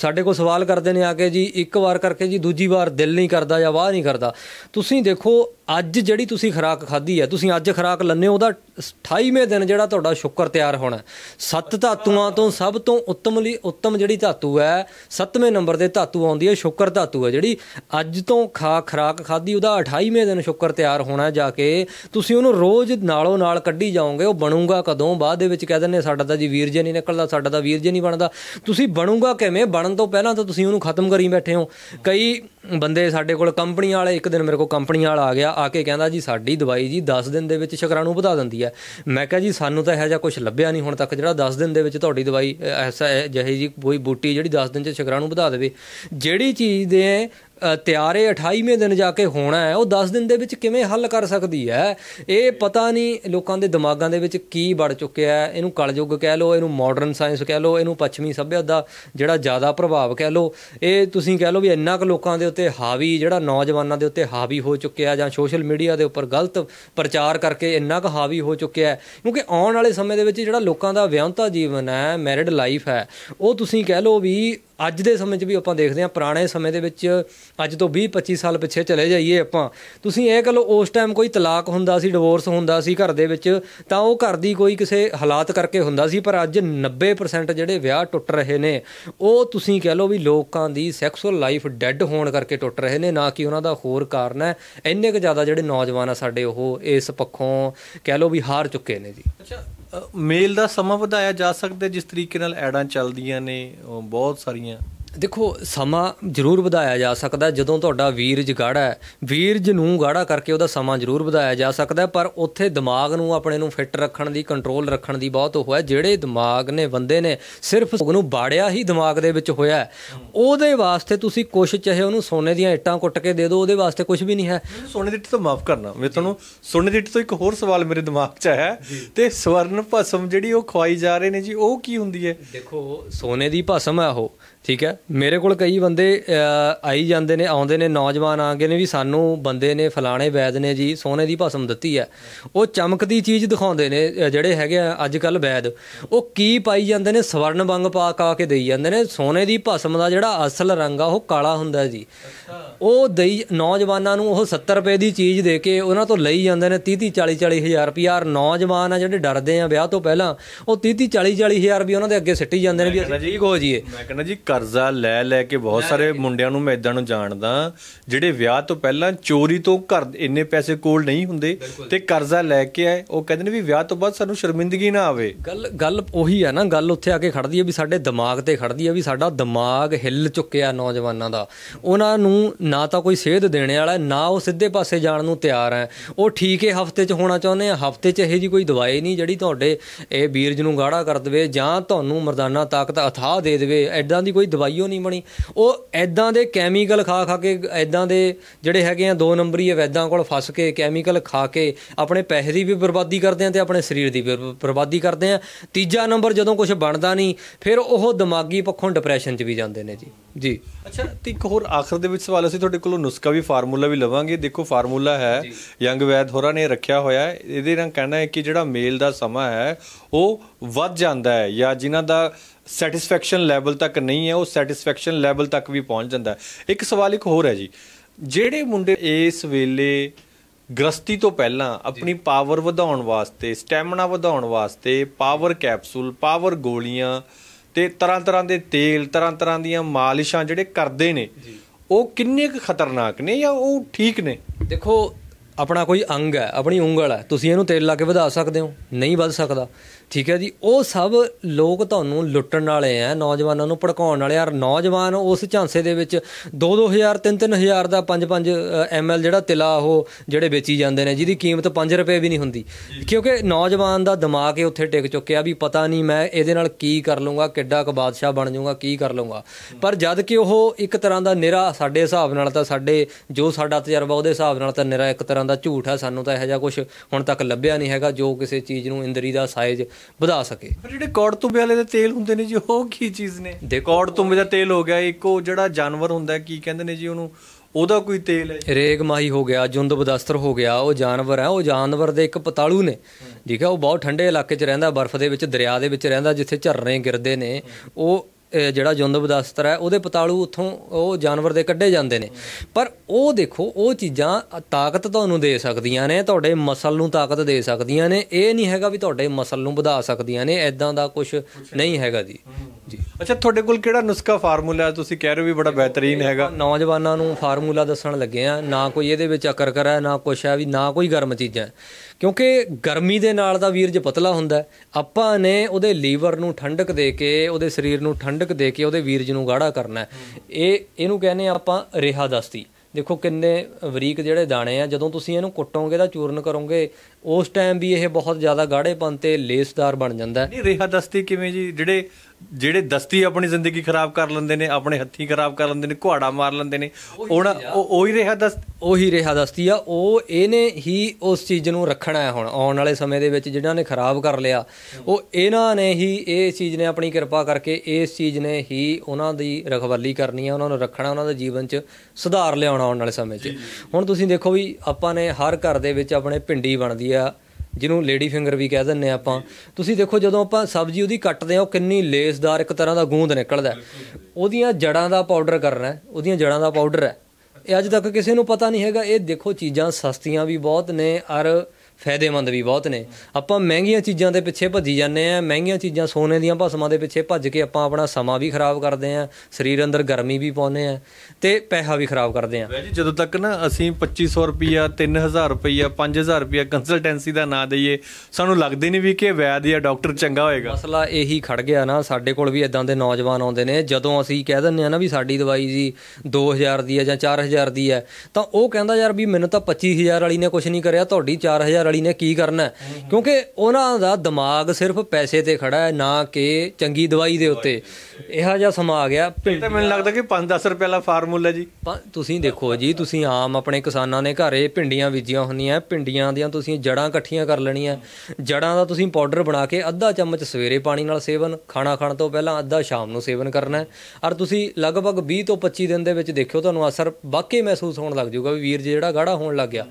ਸਾਡੇ ਕੋਲ ਸਵਾਲ ਕਰਦੇ ਨੇ ਆ ਕੇ ਜੀ ਇੱਕ ਵਾਰ ਕਰਕੇ ਜੀ ਦੂਜੀ ਵਾਰ ਦਿਲ ਨਹੀਂ ਕਰਦਾ ਜਾਂ ਵਾਹ ਨਹੀਂ ਕਰਦਾ ਤੁਸੀਂ ਦੇਖੋ ਅੱਜ ਜਿਹੜੀ ਤੁਸੀਂ ਖਰਾਕ ਖਾਧੀ ਹੈ ਤੁਸੀਂ ਅੱਜ ਖਰਾਕ ਲੰਨੇ ਉਹਦਾ 28ਵੇਂ ਦਿਨ ਜਿਹੜਾ ਤੁਹਾਡਾ ਸ਼ੁਕਰ ਤਿਆਰ ਹੋਣਾ ਸੱਤ ਧਾਤੂਆਂ ਤੋਂ ਸਭ ਤੋਂ ਉੱਤਮ ਲਈ ਉੱਤਮ ਜਿਹੜੀ ਧਾਤੂ ਹੈ ਸੱਤਵੇਂ ਨੰਬਰ ਦੇ ਧਾਤੂ ਆਉਂਦੀ ਹੈ ਸ਼ੁਕਰ ਧਾਤੂ ਹੈ ਜਿਹੜੀ ਅੱਜ ਤੋਂ ਖਾ ਖਰਾਕ ਖਾਧੀ ਉਹਦਾ 28ਵੇਂ ਦਿਨ ਸ਼ੁਕਰ ਤਿਆਰ ਹੋਣਾ ਜਾ ਕੇ ਤੁਸੀਂ ਉਹਨੂੰ ਰੋਜ਼ ਨਾਲੋਂ ਨਾਲ ਕੱਢੀ ਜਾਓਗੇ ਉਹ ਬਣੂਗਾ ਕਦੋਂ ਬਾਅਦ ਦੇ ਵਿੱਚ ਕਹਿ ਦਿੰਨੇ ਸਾਡਾ ਤਾਂ ਜੀ ਵੀਰ ਜੇ ਨਹੀਂ ਨਿਕਲਦਾ ਸਾਡਾ ਤਾਂ ਵੀਰ ਜੇ ਨਹੀਂ ਬਣਦਾ ਤੁਸੀਂ ਬਣੂਗਾ ਕਿਵੇਂ ਬਣਨ ਤੋਂ ਪਹਿਲਾਂ ਤਾਂ ਤੁਸੀਂ ਉਹਨੂੰ ਖਤਮ ਕਰੀ ਬੈਠੇ ਹੋ ਕਈ ਬੰਦੇ ਸਾਡੇ ਕੋਲ ਕੰਪਨੀ ਵਾਲੇ ਇੱਕ ਦਿਨ ਮੇਰੇ ਕੋਲ ਕੰਪਨੀ ਵਾਲਾ ਆ ਗਿਆ ਆ ਕੇ ਕਹਿੰਦਾ ਜੀ ਸਾਡੀ ਦਵਾਈ ਜੀ 10 ਦਿਨ ਦੇ ਵਿੱਚ ਸ਼ਕਰਾਂ ਨੂੰ ਵਧਾ ਦਿੰਦੀ ਹੈ ਮੈਂ ਕਿਹਾ ਜੀ ਸਾਨੂੰ ਤਾਂ ਇਹੋ ਜਿਹਾ ਕੁਝ ਲੱਭਿਆ ਨਹੀਂ ਹੁਣ ਤੱਕ ਜਿਹੜਾ 10 ਦਿਨ ਦੇ ਵਿੱਚ ਤੁਹਾਡੀ ਦਵਾਈ ਐਸਾ ਜਿਹੇ ਜੀ ਕੋਈ ਬੂਟੀ ਜਿਹੜੀ 10 ਦਿਨ 'ਚ ਸ਼ਕਰਾਂ ਨੂੰ ਵਧਾ ਦੇਵੇ ਜਿਹੜੀ ਚੀਜ਼ ਦੇ ਤਿਆਰੇ 28ਵੇਂ ਦਿਨ ਜਾ ਕੇ ਹੋਣਾ ਹੈ ਉਹ 10 ਦਿਨ ਦੇ ਵਿੱਚ ਕਿਵੇਂ ਹੱਲ ਕਰ ਸਕਦੀ ਹੈ ਇਹ ਪਤਾ ਨਹੀਂ ਲੋਕਾਂ ਦੇ ਦਿਮਾਗਾਂ ਦੇ ਵਿੱਚ ਕੀ ਵੜ ਚੁੱਕਿਆ ਹੈ ਇਹਨੂੰ ਕਲਯੁੱਗ ਕਹਿ ਲਓ ਇਹਨੂੰ ਮਾਡਰਨ ਸਾਇੰਸ ਕਹਿ ਲਓ ਇਹਨੂੰ ਪੱਛਮੀ ਸਭਿਅਤਾ ਦਾ ਜਿਹੜਾ ਜ਼ਿਆਦਾ ਪ੍ਰਭਾਵ ਕਹਿ ਲਓ ਇਹ ਤੁਸੀਂ ਕਹਿ ਲਓ ਵੀ ਇੰਨਾ ਕੁ ਲੋਕਾਂ ਦੇ ਉੱਤੇ ਹਾਵੀ ਜਿਹੜਾ ਨੌਜਵਾਨਾਂ ਦੇ ਉੱਤੇ ਹਾਵੀ ਹੋ ਚੁੱਕਿਆ ਜਾਂ ਸੋਸ਼ਲ ਮੀਡੀਆ ਦੇ ਉੱਪਰ ਗਲਤ ਪ੍ਰਚਾਰ ਕਰਕੇ ਇੰਨਾ ਕੁ ਹਾਵੀ ਹੋ ਚੁੱਕਿਆ ਕਿਉਂਕਿ ਆਉਣ ਵਾਲੇ ਸਮੇਂ ਦੇ ਵਿੱਚ ਜਿਹੜਾ ਲੋਕਾਂ ਦਾ ਵਿਆਹਤਾ ਜੀਵਨ ਹੈ ਮੈਰਿਡ ਲਾਈਫ ਹੈ ਉਹ ਤੁਸੀਂ ਕਹਿ ਲਓ ਵੀ ਅੱਜ ਦੇ ਸਮੇਂ 'ਚ ਵੀ ਆਪਾਂ ਦੇਖਦੇ ਹਾਂ ਪੁਰਾਣੇ ਸਮੇਂ ਦੇ ਵਿੱਚ ਅੱਜ ਤੋਂ 20 25 ਸਾਲ ਪਿੱਛੇ ਚਲੇ ਜਾਈਏ ਆਪਾਂ ਤੁਸੀਂ ਇਹ ਕਹ ਲਓ ਉਸ ਟਾਈਮ ਕੋਈ ਤਲਾਕ ਹੁੰਦਾ ਸੀ ਡਿਵੋਰਸ ਹੁੰਦਾ ਸੀ ਘਰ ਦੇ ਵਿੱਚ ਤਾਂ ਉਹ ਘਰ ਦੀ ਕੋਈ ਕਿਸੇ ਹਾਲਾਤ ਕਰਕੇ ਹੁੰਦਾ ਸੀ ਪਰ ਅੱਜ 90% ਜਿਹੜੇ ਵਿਆਹ ਟੁੱਟ ਰਹੇ ਨੇ ਉਹ ਤੁਸੀਂ ਕਹੋ ਲਓ ਵੀ ਲੋਕਾਂ ਦੀ ਸੈਕਸੁਅਲ ਲਾਈਫ ਡੈੱਡ ਹੋਣ ਕਰਕੇ ਟੁੱਟ ਰਹੇ ਨੇ ਨਾ ਕਿ ਉਹਨਾਂ ਦਾ ਹੋਰ ਕਾਰਨ ਹੈ ਇੰਨੇ ਕੁ ਜ਼ਿਆਦਾ ਜਿਹੜੇ ਨੌਜਵਾਨ ਆ ਸਾਡੇ ਉਹ ਇਸ ਪੱਖੋਂ ਕਹੋ ਲਓ ਵੀ ਹਾਰ ਚੁੱਕੇ ਨੇ ਜੀ ਅੱਛਾ ਮੇਲ ਦਾ ਸਮਾਂ ਵਧਾਇਆ ਜਾ ਸਕਦਾ ਜਿਸ ਤਰੀਕੇ ਨਾਲ ਐਡਾਂ ਚੱਲਦੀਆਂ ਨੇ ਬਹੁਤ ਸਾਰੀਆਂ ਦੇਖੋ ਸਮਾਂ ਜ਼ਰੂਰ ਵਧਾਇਆ ਜਾ ਸਕਦਾ ਜਦੋਂ ਤੁਹਾਡਾ ਵੀਰਜ ਗਾੜਾ ਹੈ ਵੀਰਜ ਨੂੰ ਗਾੜਾ ਕਰਕੇ ਉਹਦਾ ਸਮਾਂ ਜ਼ਰੂਰ ਵਧਾਇਆ ਜਾ ਸਕਦਾ ਪਰ ਉੱਥੇ ਦਿਮਾਗ ਨੂੰ ਆਪਣੇ ਨੂੰ ਫਿੱਟ ਰੱਖਣ ਦੀ ਕੰਟਰੋਲ ਰੱਖਣ ਦੀ ਬਹੁਤ ਹੋਇਆ ਜਿਹੜੇ ਦਿਮਾਗ ਨੇ ਬੰਦੇ ਨੇ ਸਿਰਫ ਉਹਨੂੰ ਬਾੜਿਆ ਹੀ ਦਿਮਾਗ ਦੇ ਵਿੱਚ ਹੋਇਆ ਉਹਦੇ ਵਾਸਤੇ ਤੁਸੀਂ ਕੁਛ ਚਾਹੇ ਉਹਨੂੰ ਸੋਨੇ ਦੀਆਂ ਇੱਟਾਂ ਕੁੱਟ ਕੇ ਦੇ ਦਿਓ ਉਹਦੇ ਵਾਸਤੇ ਕੁਝ ਵੀ ਨਹੀਂ ਹੈ ਸੋਨੇ ਦੀ ਇੱਟ ਤੋਂ ਮਾਫ ਕਰਨਾ ਮੈਂ ਤੁਹਾਨੂੰ ਸੋਨੇ ਦੀ ਇੱਟ ਤੋਂ ਇੱਕ ਹੋਰ ਸਵਾਲ ਮੇਰੇ ਦਿਮਾਗ 'ਚ ਆਇਆ ਤੇ ਸਵਰਨ ਭਸਮ ਜਿਹੜੀ ਉਹ ਖਵਾਈ ਜਾ ਰਹੇ ਨੇ ਜੀ ਉਹ ਕੀ ਹੁੰਦੀ ਹੈ ਦੇਖੋ ਸੋਨੇ ਦੀ ਭਸਮ ਹੈ ਉਹ ਠੀਕ ਹੈ ਮੇਰੇ ਕੋਲ ਕਈ ਬੰਦੇ ਆਈ ਜਾਂਦੇ ਨੇ ਆਉਂਦੇ ਨੇ ਨੌਜਵਾਨ ਆਂਗੇ ਨੇ ਵੀ ਸਾਨੂੰ ਬੰਦੇ ਨੇ ਫਲਾਣੇ ਵੈਦ ਨੇ ਜੀ ਸੋਨੇ ਦੀ ਭਸਮ ਦਿੱਤੀ ਹੈ ਉਹ ਚਮਕਦੀ ਚੀਜ਼ ਦਿਖਾਉਂਦੇ ਨੇ ਜਿਹੜੇ ਹੈਗੇ ਆ ਅੱਜ ਕੱਲ ਵੈਦ ਉਹ ਕੀ ਪਾਈ ਜਾਂਦੇ ਨੇ ਸਵਰਨ ਬੰਗ ਪਾ ਕਾ ਕੇ ਦੇਈ ਜਾਂਦੇ ਨੇ ਸੋਨੇ ਦੀ ਭਸਮ ਦਾ ਜਿਹੜਾ ਅਸਲ ਰੰਗ ਆ ਉਹ ਕਾਲਾ ਹੁੰਦਾ ਜੀ ਉਹ ਦਈ ਨੌਜਵਾਨਾਂ ਨੂੰ ਉਹ 70 ਰੁਪਏ ਦੀ ਚੀਜ਼ ਦੇ ਕੇ ਉਹਨਾਂ ਤੋਂ ਲਈ ਜਾਂਦੇ ਨੇ 30 30 40 40 ਹਜ਼ਾਰ ਰੁਪਿਆ ਨੌਜਵਾਨ ਆ ਜਿਹੜੇ ਡਰਦੇ ਆ ਵਿਆਹ ਤੋਂ ਪਹਿਲਾਂ ਉਹ 30 30 40 40 ਹਜ਼ਾਰ ਵੀ ਉਹਨਾਂ ਦੇ ਅੱਗੇ ਸਿੱਟੀ ਜਾਂਦੇ ਨੇ ਵੀ ਅਸੀਂ ਠੀਕ ਹੋ ਜਾਈਏ ਮੈਂ ਕਹਿੰਦਾ ਜੀ ਕਰਜ਼ਾ ਲੈ ਲੈ ਕੇ ਬਹੁਤ ਸਾਰੇ ਮੁੰਡਿਆਂ ਨੂੰ ਮੈਂ ਇਦਾਂ ਨੂੰ ਜਾਣਦਾ ਜਿਹੜੇ ਵਿਆਹ ਤੋਂ ਪਹਿਲਾਂ ਚੋਰੀ ਤੋਂ ਘਰ ਇੰਨੇ ਪੈਸੇ ਕੋਲ ਨਹੀਂ ਹੁੰਦੇ ਤੇ ਕਰਜ਼ਾ ਲੈ ਕੇ ਆਏ ਉਹ ਕਹਿੰਦੇ ਨੇ ਵੀ ਵਿਆਹ ਤੋਂ ਬਾਅਦ ਸਾਨੂੰ ਸ਼ਰਮਿੰਦਗੀ ਨਾ ਆਵੇ ਗੱਲ ਗੱਲ ਉਹੀ ਆ ਨਾ ਗੱਲ ਉੱਥੇ ਆ ਕੇ ਖੜਦੀ ਆ ਵੀ ਸਾਡੇ ਦਿਮਾਗ ਤੇ ਖੜਦੀ ਆ ਵੀ ਸਾਡਾ ਦਿਮਾਗ ਹਿੱਲ ਚੁੱਕਿਆ ਨੌਜਵਾਨਾਂ ਦਾ ਉਹਨਾਂ ਨੂੰ ਨੂੰ ਨਾ ਤਾਂ ਕੋਈ ਸੇਧ ਦੇਣ ਵਾਲਾ ਨਾ ਉਹ ਸਿੱਧੇ ਪਾਸੇ ਜਾਣ ਨੂੰ ਤਿਆਰ ਹੈ ਉਹ ਠੀਕ ਹੈ ਹਫਤੇ 'ਚ ਹੋਣਾ ਚਾਹੁੰਦੇ ਆ ਹਫਤੇ 'ਚ ਇਹ ਜੀ ਕੋਈ ਦਵਾਈ ਨਹੀਂ ਜਿਹੜੀ ਤੁਹਾਡੇ ਇਹ ਵੀਰਜ ਨੂੰ ਗਾੜਾ ਕਰ ਦੇਵੇ ਜਾਂ ਤੁਹਾਨੂੰ ਮਰਦਾਨਾ ਤਾਕਤ ਅਥਾਹ ਦੇ ਦੇਵੇ ਐਦਾਂ ਦੀ ਕੋਈ ਦਵਾਈਓ ਨਹੀਂ ਬਣੀ ਉਹ ਐਦਾਂ ਦੇ ਕੈਮੀਕਲ ਖਾ ਖਾ ਕੇ ਐਦਾਂ ਦੇ ਜਿਹੜੇ ਹੈਗੇ ਆ ਦੋ ਨੰਬਰੀ ਵੈਦਾਂ ਕੋਲ ਫਸ ਕੇ ਕੈਮੀਕਲ ਖਾ ਕੇ ਆਪਣੇ ਪੈਸੇ ਦੀ ਵੀ ਬਰਬਾਦੀ ਕਰਦੇ ਆ ਤੇ ਆਪਣੇ ਸਰੀਰ ਦੀ ਵੀ ਬਰਬਾਦੀ ਕਰਦੇ ਆ ਤੀਜਾ ਨੰਬਰ ਜਦੋਂ ਕੁਝ ਬਣਦਾ ਨਹੀਂ ਫਿਰ ਉਹ ਦਿਮਾਗੀ ਪੱਖੋਂ ਡਿਪਰੈਸ਼ਨ 'ਚ ਵੀ ਜਾਂਦੇ ਨੇ ਜੀ ਜੀ ਅੱਛਾ ਤੇ ਇੱਕ ਹੋਰ ਆਖਰ ਦੇ ਵਿੱਚ ਸਵਾਲ ਅਸੀਂ ਤੁਹਾਡੇ ਕੋਲੋਂ ਨੁਸਖਾ ਵੀ ਫਾਰਮੂਲਾ ਵੀ ਲਵਾਂਗੇ ਦੇਖੋ ਫਾਰਮੂਲਾ ਹੈ ਯੰਗ ਵੈਦ ਹੋਰਾਂ ਨੇ ਰੱਖਿਆ ਹੋਇਆ ਹੈ ਇਹਦੇ ਨਾਲ ਕਹਿਣਾ ਹੈ ਕਿ ਜਿਹੜਾ ਮੇਲ ਦਾ ਸਮਾਂ ਹੈ ਉਹ ਵੱਧ ਜਾਂਦਾ ਹੈ ਜਾਂ ਜਿਨ੍ਹਾਂ ਦਾ ਸੈਟੀਸਫੈਕਸ਼ਨ ਲੈਵਲ ਤੱਕ ਨਹੀਂ ਹੈ ਉਹ ਸੈਟੀਸਫੈਕਸ਼ਨ ਲੈਵਲ ਤੱਕ ਵੀ ਪਹੁੰਚ ਜਾਂਦਾ ਹੈ ਇੱਕ ਸਵਾਲ ਇੱਕ ਹੋਰ ਹੈ ਜੀ ਜਿਹੜੇ ਮੁੰਡੇ ਇਸ ਵੇਲੇ ਗ੍ਰਸਤੀ ਤੋਂ ਪਹਿਲਾਂ ਆਪਣੀ ਪਾਵਰ ਵਧਾਉਣ ਵਾਸਤੇ ਸਟੈਮਿਨਾ ਵਧਾਉਣ ਵਾਸਤੇ ਪਾਵਰ ਕੈਪਸੂਲ ਪਾਵਰ ਗੋਲੀਆਂ ਤੇ ਤਰ੍ਹਾਂ ਤਰ੍ਹਾਂ ਦੇ ਤੇਲ ਤਰ੍ਹਾਂ ਤਰ੍ਹਾਂ ਦੀਆਂ ਮਾਲਿਸ਼ਾਂ ਜਿਹੜੇ ਕਰਦੇ ਨੇ ਉਹ ਕਿੰਨੇ ਕੁ ਖਤਰਨਾਕ ਨੇ ਜਾਂ ਉਹ ਠੀਕ ਨੇ ਦੇਖੋ ਆਪਣਾ ਕੋਈ ਅੰਗ ਹੈ ਆਪਣੀ ਉਂਗਲ ਹੈ ਤੁਸੀਂ ਇਹਨੂੰ ਤੇਲ ਲਾ ਕੇ ਵਧਾ ਸਕਦੇ ਹੋ ਨਹੀਂ ਵੱਧ ਸਕਦਾ ਠੀਕ ਹੈ ਜੀ ਉਹ ਸਭ ਲੋਕ ਤੁਹਾਨੂੰ ਲੁੱਟਣ ਵਾਲੇ ਆ ਨੌਜਵਾਨਾਂ ਨੂੰ ਭੜਕਾਉਣ ਵਾਲੇ ਆ ਨੌਜਵਾਨ ਉਸ ਝਾਂਸੇ ਦੇ ਵਿੱਚ 2-2000 3-3000 ਦਾ 5-5 ਐਮਐਲ ਜਿਹੜਾ ਤਿਲਾ ਉਹ ਜਿਹੜੇ ਵੇਚੀ ਜਾਂਦੇ ਨੇ ਜਿਹਦੀ ਕੀਮਤ 5 ਰੁਪਏ ਵੀ ਨਹੀਂ ਹੁੰਦੀ ਕਿਉਂਕਿ ਨੌਜਵਾਨ ਦਾ ਦਿਮਾਗ ਹੀ ਉੱਥੇ ਟਿਕ ਚੁੱਕਿਆ ਵੀ ਪਤਾ ਨਹੀਂ ਮੈਂ ਇਹਦੇ ਨਾਲ ਕੀ ਕਰ ਲੂੰਗਾ ਕਿੱਡਾ ਕੁ ਬਾਦਸ਼ਾਹ ਬਣ ਜਾਊਂਗਾ ਕੀ ਕਰ ਲੂੰਗਾ ਪਰ ਜਦ ਕਿ ਉਹ ਇੱਕ ਤਰ੍ਹਾਂ ਦਾ ਨਿਰਾ ਸਾਡੇ ਹਿਸਾਬ ਨਾਲ ਤਾਂ ਸਾਡੇ ਜੋ ਸਾਡਾ ਤਜਰਬਾ ਉਹਦੇ ਹਿਸਾਬ ਨਾਲ ਤਾਂ ਨਿਰਾ ਇੱਕ ਤਰ੍ਹਾਂ ਦਾ ਝੂਠ ਆ ਸਾਨੂੰ ਤਾਂ ਇਹੋ ਜਿਹਾ ਕੁਝ ਹੁਣ ਤੱਕ ਲੱਭਿਆ ਨਹੀਂ ਹੈਗਾ ਜੋ ਕਿਸੇ ਚੀਜ਼ ਨੂੰ ਇੰਦਰੀ ਦਾ ਸਾਈਜ਼ ਵਧਾ ਸਕੇ ਪਰ ਜਿਹੜੇ ਕੌੜ ਤੁੰਬੇ ਵਾਲੇ ਦੇ ਤੇਲ ਹੁੰਦੇ ਨੇ ਜੀ ਉਹ ਕੀ ਚੀਜ਼ ਨੇ ਦੇ ਕੌੜ ਤੁੰਬੇ ਦਾ ਤੇਲ ਹੋ ਗਿਆ ਇੱਕੋ ਜਿਹੜਾ ਜਾਨਵਰ ਹੁੰਦਾ ਕੀ ਕਹਿੰਦੇ ਨੇ ਜੀ ਉਹਨੂੰ ਉਹਦਾ ਕੋਈ ਤੇਲ ਹੈ ਰੇਗ ਮਾਹੀ ਹੋ ਗਿਆ ਜੁੰਦ ਬਦਸਤਰ ਹੋ ਗਿਆ ਉਹ ਜਾਨਵਰ ਹੈ ਉਹ ਜਾਨਵਰ ਦੇ ਇੱਕ ਪਤਾਲੂ ਨੇ ਠੀਕ ਹੈ ਉਹ ਬਹੁਤ ਠੰਡੇ ਇਲਾਕੇ 'ਚ ਰਹਿੰਦਾ ਬਰਫ਼ ਦੇ ਵਿੱਚ ਦਰਿਆ ਦੇ ਵਿੱਚ ਰਹਿੰਦਾ ਜਿੱਥੇ ਝਰਨੇ ਗਿਰਦੇ ਨੇ ਉਹ ਜਿਹੜਾ ਜੁੰਦਬ ਦਸਤਰ ਹੈ ਉਹਦੇ ਪਤਾਲੂ ਉੱਥੋਂ ਉਹ ਜਾਨਵਰ ਦੇ ਕੱਢੇ ਜਾਂਦੇ ਨੇ ਪਰ ਉਹ ਦੇਖੋ ਉਹ ਚੀਜ਼ਾਂ ਤਾਕਤ ਤੁਹਾਨੂੰ ਦੇ ਸਕਦੀਆਂ ਨੇ ਤੁਹਾਡੇ ਮਸਲ ਨੂੰ ਤਾਕਤ ਦੇ ਸਕਦੀਆਂ ਨੇ ਇਹ ਨਹੀਂ ਹੈਗਾ ਵੀ ਤੁਹਾਡੇ ਮਸਲ ਨੂੰ ਵਧਾ ਸਕਦੀਆਂ ਨੇ ਐਦਾਂ ਦਾ ਕੁਝ ਨਹੀਂ ਹੈਗਾ ਜੀ ਜੀ ਅੱਛਾ ਤੁਹਾਡੇ ਕੋਲ ਕਿਹੜਾ ਨੁਸਖਾ ਫਾਰਮੂਲਾ ਤੁਸੀਂ ਕਹਿ ਰਹੇ ਹੋ ਵੀ ਬੜਾ ਬਿਹਤਰੀਨ ਹੈਗਾ ਨੌਜਵਾਨਾਂ ਨੂੰ ਫਾਰਮੂਲਾ ਦੱਸਣ ਲੱਗੇ ਆ ਨਾ ਕੋਈ ਇਹਦੇ ਵਿੱਚ ਅਕਰਕਰ ਹੈ ਨਾ ਕੁਛ ਹੈ ਵੀ ਨਾ ਕੋਈ ਗਰਮ ਚੀਜ਼ਾਂ ਕਿਉਂਕਿ ਗਰਮੀ ਦੇ ਨਾਲ ਦਾ ਵੀਰ ਜੇ ਪਤਲਾ ਹੁੰਦਾ ਆਪਾਂ ਨੇ ਉਹਦੇ ਲੀਵਰ ਨੂੰ ਠੰਡਕ ਦੇ ਕੇ ਉਹਦੇ ਸਰੀਰ ਨੂੰ ਠੰਡਕ ਦੇ ਕੇ ਉਹਦੇ ਵੀਰਜ ਨੂੰ ਗਾੜਾ ਕਰਨਾ ਇਹ ਇਹਨੂੰ ਕਹਿੰਦੇ ਆਪਾਂ ਰੇਹਾ ਦਸਤੀ ਦੇਖੋ ਕਿੰਨੇ ਵਰੀਕ ਜਿਹੜੇ ਦਾਣੇ ਆ ਜਦੋਂ ਤੁਸੀਂ ਇਹਨੂੰ ਕੁੱਟੋਗੇ ਦਾ ਚੂਰਨ ਕਰੋਗੇ ਉਸ ਟਾਈਮ ਵੀ ਇਹ ਬਹੁਤ ਜ਼ਿਆਦਾ ਗਾੜੇਪਨ ਤੇ ਲੇਸਦਾਰ ਬਣ ਜਾਂਦਾ ਨਹੀਂ ਰੇਹਾ ਦਸਤੀ ਕਿਵੇਂ ਜੀ ਜਿਹੜੇ ਜਿਹੜੇ ਦਸਤੀ ਆਪਣੀ ਜ਼ਿੰਦਗੀ ਖਰਾਬ ਕਰ ਲੈਂਦੇ ਨੇ ਆਪਣੇ ਹੱਥੀ ਖਰਾਬ ਕਰ ਲੈਂਦੇ ਨੇ ਕੁਹਾੜਾ ਮਾਰ ਲੈਂਦੇ ਨੇ ਉਹ ਉਹੀ ਰਿਹਾ ਦਸ ਉਹੀ ਰਿਹਾ ਦਸਤੀ ਆ ਉਹ ਇਹਨੇ ਹੀ ਉਸ ਚੀਜ਼ ਨੂੰ ਰੱਖਣਾ ਹੈ ਹੁਣ ਆਉਣ ਵਾਲੇ ਸਮੇਂ ਦੇ ਵਿੱਚ ਜਿਨ੍ਹਾਂ ਨੇ ਖਰਾਬ ਕਰ ਲਿਆ ਉਹ ਇਹਨਾਂ ਨੇ ਹੀ ਇਹ ਚੀਜ਼ ਨੇ ਆਪਣੀ ਕਿਰਪਾ ਕਰਕੇ ਇਸ ਚੀਜ਼ ਨੇ ਹੀ ਉਹਨਾਂ ਦੀ ਰਖਵਾਲੀ ਕਰਨੀ ਆ ਉਹਨਾਂ ਨੂੰ ਰੱਖਣਾ ਉਹਨਾਂ ਦੇ ਜੀਵਨ 'ਚ ਸੁਧਾਰ ਲਿਆਉਣਾ ਆਉਣ ਵਾਲੇ ਸਮੇਂ 'ਚ ਹੁਣ ਤੁਸੀਂ ਦੇਖੋ ਵੀ ਆਪਾਂ ਨੇ ਹਰ ਘਰ ਦੇ ਵਿੱਚ ਆਪਣੇ ਪਿੰਡੀ ਬਣਦੀ ਆ ਜਿਹਨੂੰ ਲੇਡੀ ਫਿੰਗਰ ਵੀ ਕਹਿ ਦਿੰਨੇ ਆਪਾਂ ਤੁਸੀਂ ਦੇਖੋ ਜਦੋਂ ਆਪਾਂ ਸਬਜ਼ੀ ਉਹਦੀ ਕੱਟਦੇ ਆ ਉਹ ਕਿੰਨੀ ਲੇਸਦਾਰ ਇੱਕ ਤਰ੍ਹਾਂ ਦਾ ਗੂੰਦ ਨਿਕਲਦਾ ਉਹਦੀਆਂ ਜੜਾਂ ਦਾ ਪਾਊਡਰ ਕਰਨਾ ਉਹਦੀਆਂ ਜੜਾਂ ਦਾ ਪਾਊਡਰ ਹੈ ਇਹ ਅੱਜ ਤੱਕ ਕਿਸੇ ਨੂੰ ਪਤਾ ਨਹੀਂ ਹੈਗਾ ਇਹ ਦੇਖੋ ਚੀਜ਼ਾਂ ਸਸਤੀਆਂ ਵੀ ਬਹੁਤ ਨੇ ਔਰ ਫਾਇਦੇਮੰਦ ਵੀ ਬਹੁਤ ਨੇ ਆਪਾਂ ਮਹਿੰਗੀਆਂ ਚੀਜ਼ਾਂ ਦੇ ਪਿੱਛੇ ਭੱਜੀ ਜਾਂਦੇ ਆ ਮਹਿੰਗੀਆਂ ਚੀਜ਼ਾਂ ਸੋਨੇ ਦੀਆਂ ਭਸਮਾਂ ਦੇ ਪਿੱਛੇ ਭੱਜ ਕੇ ਆਪਾਂ ਆਪਣਾ ਸਮਾਂ ਵੀ ਖਰਾਬ ਕਰਦੇ ਆ ਸਰੀਰ ਅੰਦਰ ਗਰਮੀ ਵੀ ਪਾਉਂਦੇ ਆ ਤੇ ਪੈਸਾ ਵੀ ਖਰਾਬ ਕਰਦੇ ਆ ਜੀ ਜਦੋਂ ਤੱਕ ਨਾ ਅਸੀਂ 2500 ਰੁਪਿਆ 3000 ਰੁਪਿਆ 5000 ਰੁਪਿਆ ਕੰਸਲਟੈਂਸੀ ਦਾ ਨਾਂ ਦਈਏ ਸਾਨੂੰ ਲੱਗਦੇ ਨਹੀਂ ਵੀ ਕਿ ਵੈਦ ਜਾਂ ਡਾਕਟਰ ਚੰਗਾ ਹੋਏਗਾ ਮਸਲਾ ਇਹੀ ਖੜ ਗਿਆ ਨਾ ਸਾਡੇ ਕੋਲ ਵੀ ਇਦਾਂ ਦੇ ਨੌਜਵਾਨ ਆਉਂਦੇ ਨੇ ਜਦੋਂ ਅਸੀਂ ਕਹਿ ਦਿੰਨੇ ਆ ਨਾ ਵੀ ਸਾਡੀ ਦਵਾਈ ਜੀ 2000 ਦੀ ਹੈ ਜਾਂ 4000 ਦੀ ਹੈ ਤਾਂ ਉਹ ਕਹਿੰਦਾ ਯਾਰ ਵੀ ਮੈਨੂੰ ਤਾਂ 25000 ਵਾਲੀ ਨੇ ਕੁਝ ਨਹੀਂ ਕਰਿਆ ਤੁਹਾਡੀ 4000 ਵਾਲੀ ਨੇ ਕੀ ਕਰਨਾ ਕਿਉਂਕਿ ਉਹਨਾਂ ਦਾ ਦਿਮਾਗ ਸਿਰਫ ਪੈਸੇ ਤੇ ਖੜਾ ਹੈ ਨਾ ਕਿ ਚੰਗੀ ਦਵਾਈ ਦੇ ਉੱਤੇ ਇਹੋ ਜਿਹਾ ਸਮਾਂ ਆ ਗਿਆ ਤੇ ਮੈਨੂੰ ਲੱਗਦਾ ਕਿ 5-10 ਰੁਪਏ ਵਾਲਾ ਫਾਰਮੂਲਾ ਜੀ ਤੁਸੀਂ ਦੇਖੋ ਜੀ ਤੁਸੀਂ ਆਮ ਆਪਣੇ ਕਿਸਾਨਾਂ ਨੇ ਘਰੇ ਭਿੰਡੀਆਂ ਬੀਜੀਆਂ ਹੁੰਦੀਆਂ ਭਿੰਡੀਆਂ ਦੀਆਂ ਤੁਸੀਂ ਜੜਾਂ ਇਕੱਠੀਆਂ ਕਰ ਲੈਣੀਆਂ ਜੜਾਂ ਦਾ ਤੁਸੀਂ ਪਾਊਡਰ ਬਣਾ ਕੇ ਅੱਧਾ ਚਮਚ ਸਵੇਰੇ ਪਾਣੀ ਨਾਲ ਸੇਵਨ ਖਾਣਾ ਖਾਣ ਤੋਂ ਪਹਿਲਾਂ ਅੱਧਾ ਸ਼ਾਮ ਨੂੰ ਸੇਵਨ ਕਰਨਾ ਔਰ ਤੁਸੀਂ ਲਗਭਗ 20 ਤੋਂ 25 ਦਿਨ ਦੇ ਵਿੱਚ ਦੇਖਿਓ ਤੁਹਾਨੂੰ ਅਸਰ ਵਾਕਈ ਮਹਿਸੂਸ ਹੋਣ ਲੱਗ ਜਾਊਗਾ ਵੀ ਵੀਰ ਜਿਹੜਾ ਗਾੜਾ ਹੋਣ ਲੱਗ ਗਿਆ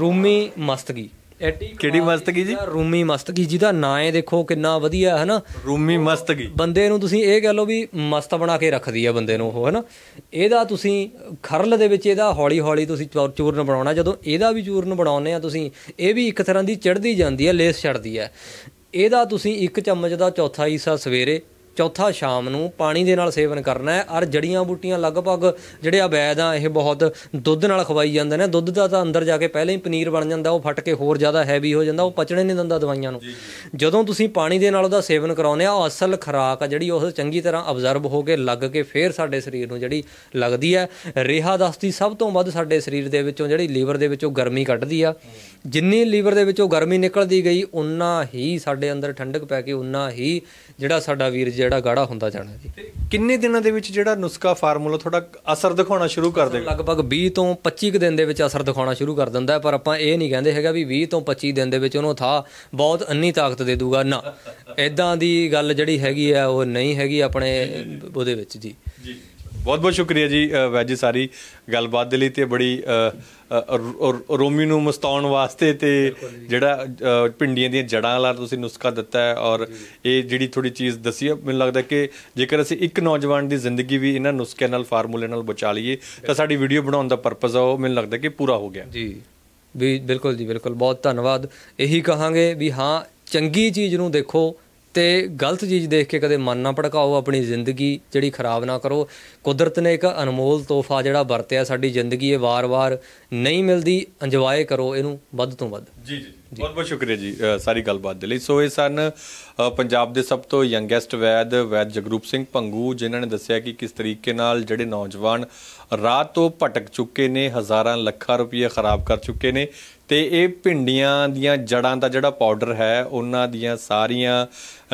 ਰੂਮੀ ਮਸਤਗੀ ਕਿਹੜੀ ਮਸਤਕੀ ਜੀ ਰੂਮੀ ਮਸਤਕੀ ਜੀ ਦਾ ਨਾਂ ਹੈ ਦੇਖੋ ਕਿੰਨਾ ਵਧੀਆ ਹੈ ਨਾ ਰੂਮੀ ਮਸਤਕੀ ਬੰਦੇ ਨੂੰ ਤੁਸੀਂ ਇਹ ਕਹ ਲਓ ਵੀ ਮਸਤ ਬਣਾ ਕੇ ਰੱਖਦੀ ਆ ਬੰਦੇ ਨੂੰ ਉਹ ਹੈ ਨਾ ਇਹਦਾ ਤੁਸੀਂ ਖਰਲ ਦੇ ਵਿੱਚ ਇਹਦਾ ਹੌਲੀ ਹੌਲੀ ਤੁਸੀਂ ਚੂਰਨ ਬਣਾਉਣਾ ਜਦੋਂ ਇਹਦਾ ਵੀ ਚੂਰਨ ਬਣਾਉਨੇ ਆ ਤੁਸੀਂ ਇਹ ਵੀ ਇੱਕ ਤਰ੍ਹਾਂ ਦੀ ਚੜਦੀ ਜਾਂਦੀ ਹੈ ਲੇਸ ਛੱਡਦੀ ਹੈ ਇਹਦਾ ਤੁਸੀਂ ਇੱਕ ਚਮਚ ਦਾ ਚੌਥਾ ਹਿੱਸਾ ਸਵੇਰੇ ਚੌਥਾ ਸ਼ਾਮ ਨੂੰ ਪਾਣੀ ਦੇ ਨਾਲ ਸੇਵਨ ਕਰਨਾ ਹੈ ਔਰ ਜੜੀਆਂ ਬੂਟੀਆਂ ਲਗਭਗ ਜਿਹੜੇ ਅਵੈਦ ਆ ਇਹ ਬਹੁਤ ਦੁੱਧ ਨਾਲ ਖਵਾਈ ਜਾਂਦੇ ਨੇ ਦੁੱਧ ਦਾ ਤਾਂ ਅੰਦਰ ਜਾ ਕੇ ਪਹਿਲਾਂ ਹੀ ਪਨੀਰ ਬਣ ਜਾਂਦਾ ਉਹ ਫਟ ਕੇ ਹੋਰ ਜ਼ਿਆਦਾ ਹੈਵੀ ਹੋ ਜਾਂਦਾ ਉਹ ਪਚਣੇ ਨਹੀਂ ਦਿੰਦਾ ਦਵਾਈਆਂ ਨੂੰ ਜਦੋਂ ਤੁਸੀਂ ਪਾਣੀ ਦੇ ਨਾਲ ਉਹਦਾ ਸੇਵਨ ਕਰਾਉਂਦੇ ਆ ਉਹ ਅਸਲ ਖਰਾਕ ਆ ਜਿਹੜੀ ਉਹ ਚੰਗੀ ਤਰ੍ਹਾਂ ਅਬਜ਼ਰਵ ਹੋ ਕੇ ਲੱਗ ਕੇ ਫੇਰ ਸਾਡੇ ਸਰੀਰ ਨੂੰ ਜਿਹੜੀ ਲੱਗਦੀ ਹੈ ਰੇਹਾ ਦਸਤੀ ਸਭ ਤੋਂ ਵੱਧ ਸਾਡੇ ਸਰੀਰ ਦੇ ਵਿੱਚੋਂ ਜਿਹੜੀ ਲੀਵਰ ਦੇ ਵਿੱਚੋਂ ਗਰਮੀ ਕੱਢਦੀ ਆ ਜਿੰਨੀ ਲੀਵਰ ਦੇ ਵਿੱਚੋਂ ਗਰਮੀ ਨਿਕਲਦੀ ਗਈ ਉਨਾ ਹੀ ਸਾਡੇ ਅੰਦਰ ਠੰਡਕ ਪੈ ਕੇ ਉਨਾ ਹੀ ਜਿਹੜਾ ਸਾਡਾ ਵੀਰ ਜਿਹੜਾ ਗਾੜਾ ਹੁੰਦਾ ਜਾਣਾ ਜੀ ਕਿੰਨੇ ਦਿਨਾਂ ਦੇ ਵਿੱਚ ਜਿਹੜਾ ਨੁਸਖਾ ਫਾਰਮੂਲਾ ਤੁਹਾਡਾ ਅਸਰ ਦਿਖਾਉਣਾ ਸ਼ੁਰੂ ਕਰ ਦੇਗਾ ਲਗਭਗ 20 ਤੋਂ 25 ਦਿਨ ਦੇ ਵਿੱਚ ਅਸਰ ਦਿਖਾਉਣਾ ਸ਼ੁਰੂ ਕਰ ਦਿੰਦਾ ਪਰ ਆਪਾਂ ਇਹ ਨਹੀਂ ਕਹਿੰਦੇ ਹੈਗਾ ਵੀ 20 ਤੋਂ 25 ਦਿਨ ਦੇ ਵਿੱਚ ਉਹਨੂੰ ਥਾ ਬਹੁਤ ਅੰਨੀ ਤਾਕਤ ਦੇ ਦੂਗਾ ਨਾ ਇਦਾਂ ਦੀ ਗੱਲ ਜਿਹੜੀ ਹੈਗੀ ਆ ਉਹ ਨਹੀਂ ਹੈਗੀ ਆਪਣੇ ਉਹਦੇ ਵਿੱਚ ਜੀ ਜੀ ਬਹੁਤ ਬਹੁਤ ਸ਼ੁਕਰੀਆ ਜੀ ਵੈਜੀ ਸਾਰੀ ਗੱਲਬਾਤ ਦੇ ਲਈ ਤੇ ਬੜੀ ਰੋਮੀ ਨੂੰ ਮਸਤਾਉਣ ਵਾਸਤੇ ਤੇ ਜਿਹੜਾ ਪਿੰਡੀਆਂ ਦੀਆਂ ਜੜਾਂ ਵਾਲਾ ਤੁਸੀਂ ਨੁਸਖਾ ਦਿੱਤਾ ਹੈ ਔਰ ਇਹ ਜਿਹੜੀ ਥੋੜੀ ਚੀਜ਼ ਦੱਸੀ ਹੈ ਮੈਨੂੰ ਲੱਗਦਾ ਕਿ ਜੇਕਰ ਅਸੀਂ ਇੱਕ ਨੌਜਵਾਨ ਦੀ ਜ਼ਿੰਦਗੀ ਵੀ ਇਹਨਾਂ ਨੁਸਖਿਆਂ ਨਾਲ ਫਾਰਮੂਲੇ ਨਾਲ ਬਚਾ ਲਈਏ ਤਾਂ ਸਾਡੀ ਵੀਡੀਓ ਬਣਾਉਣ ਦਾ ਪਰਪਸ ਆ ਉਹ ਮੈਨੂੰ ਲੱਗਦਾ ਕਿ ਪੂਰਾ ਹੋ ਗਿਆ ਜੀ ਵੀ ਬਿਲਕੁਲ ਜੀ ਬਿਲਕੁਲ ਬਹੁਤ ਧੰਨਵਾਦ ਇਹੀ ਕਹਾਂਗੇ ਵੀ ਹਾਂ ਚੰਗੀ ਚੀਜ਼ ਨੂੰ ਦੇਖੋ ਤੇ ਗਲਤ ਚੀਜ਼ ਦੇਖ ਕੇ ਕਦੇ ਮਨ ਨਾ ਭੜਕਾਓ ਆਪਣੀ ਜ਼ਿੰਦਗੀ ਜਿਹੜੀ ਖਰਾਬ ਨਾ ਕਰੋ ਕੁਦਰਤ ਨੇ ਇੱਕ ਅਨਮੋਲ ਤੋਹਫਾ ਜਿਹੜਾ ਵਰਤਿਆ ਸਾਡੀ ਜ਼ਿੰਦਗੀ ਇਹ ਵਾਰ-ਵਾਰ ਨਹੀਂ ਮਿਲਦੀ ਇੰਜੋਏ ਕਰੋ ਇਹਨੂੰ ਵੱਧ ਤੋਂ ਵੱਧ ਜੀ ਜੀ ਬਹੁਤ ਬਹੁਤ ਸ਼ੁਕਰੀਆ ਜੀ ਸਾਰੀ ਗੱਲਬਾਤ ਦੇ ਲਈ ਸੋ ਇਹ ਸਨ ਪੰਜਾਬ ਦੇ ਸਭ ਤੋਂ ਯੰਗੈਸਟ ਵੈਦ ਵੈਦ ਜਗਰੂਪ ਸਿੰਘ ਪੰਗੂ ਜਿਨ੍ਹਾਂ ਨੇ ਦੱਸਿਆ ਕਿ ਕਿਸ ਤਰੀਕੇ ਨਾਲ ਜਿਹੜੇ ਨੌਜਵਾਨ ਰਾਤ ਤੋਂ ਭਟਕ ਚੁੱਕੇ ਨੇ ਹਜ਼ਾਰਾਂ ਲੱਖਾਂ ਰੁਪਏ ਖਰਾਬ ਕਰ ਚੁੱਕੇ ਨੇ ਤੇ ਇਹ ਭਿੰਡੀਆਂ ਦੀਆਂ ਜੜਾਂ ਦਾ ਜਿਹੜਾ ਪਾਊਡਰ ਹੈ ਉਹਨਾਂ ਦੀਆਂ ਸਾਰੀਆਂ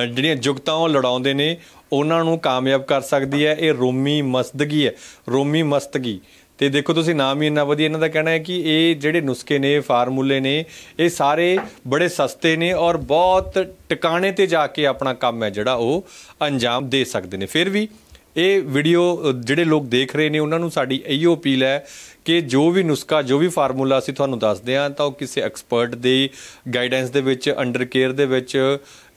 ਜਿਹੜੀਆਂ ਜੁਗਤਾਂ ਉਹ ਲੜਾਉਂਦੇ ਨੇ ਉਹਨਾਂ ਨੂੰ ਕਾਮਯਾਬ ਕਰ ਸਕਦੀ ਹੈ ਇਹ ਰੋਮੀ ਮਸਤਗੀ ਹੈ ਰੋਮੀ ਮਸਤਗੀ ਤੇ ਦੇਖੋ ਤੁਸੀਂ ਨਾਮ ਹੀ ਇੰਨਾ ਵਧੀਆ ਇਹਨਾਂ ਦਾ ਕਹਿਣਾ ਹੈ ਕਿ ਇਹ ਜਿਹੜੇ ਨੁਸਖੇ ਨੇ ਫਾਰਮੂਲੇ ਨੇ ਇਹ ਸਾਰੇ ਬੜੇ ਸਸਤੇ ਨੇ ਔਰ ਬਹੁਤ ਟਿਕਾਣੇ ਤੇ ਜਾ ਕੇ ਆਪਣਾ ਕੰਮ ਹੈ ਜਿਹੜਾ ਉਹ ਅੰਜਾਮ ਦੇ ਸਕਦੇ ਨੇ ਫਿਰ ਵੀ ਇਹ ਵੀਡੀਓ ਜਿਹੜੇ ਲੋਕ ਦੇਖ ਰਹੇ ਨੇ ਉਹਨਾਂ ਨੂੰ ਸਾਡੀ ਇਹੋ ਅਪੀਲ ਹੈ ਕਿ ਜੋ ਵੀ ਨੁਸਖਾ ਜੋ ਵੀ ਫਾਰਮੂਲਾ ਅਸੀਂ ਤੁਹਾਨੂੰ ਦੱਸਦੇ ਹਾਂ ਤਾਂ ਉਹ ਕਿਸੇ ਐਕਸਪਰਟ ਦੀ ਗਾਈਡੈਂਸ ਦੇ ਵਿੱਚ ਅੰਡਰ ਕੇਅਰ ਦੇ ਵਿੱਚ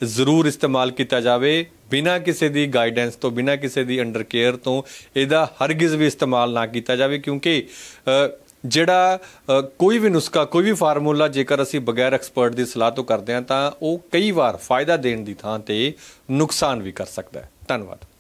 ਜ਼ਰੂਰ ਇਸਤੇਮਾਲ ਕੀਤਾ ਜਾਵੇ ਬਿਨਾਂ ਕਿਸੇ ਦੀ ਗਾਈਡੈਂਸ ਤੋਂ ਬਿਨਾਂ ਕਿਸੇ ਦੀ ਅੰਡਰ ਕੇਅਰ ਤੋਂ ਇਹਦਾ ਹਰਗਿਜ਼ ਵੀ ਇਸਤੇਮਾਲ ਨਾ ਕੀਤਾ ਜਾਵੇ ਕਿਉਂਕਿ ਜਿਹੜਾ ਕੋਈ ਵੀ ਨੁਸਖਾ ਕੋਈ ਵੀ ਫਾਰਮੂਲਾ ਜੇਕਰ ਅਸੀਂ ਬਗੈਰ ਐਕਸਪਰਟ ਦੀ ਸਲਾਹ ਤੋਂ ਕਰਦੇ ਹਾਂ ਤਾਂ ਉਹ ਕਈ ਵਾਰ ਫਾਇਦਾ ਦੇਣ ਦੀ ਥਾਂ ਤੇ ਨੁਕਸਾਨ ਵੀ ਕਰ ਸਕਦਾ ਹੈ ਧੰਨਵਾਦ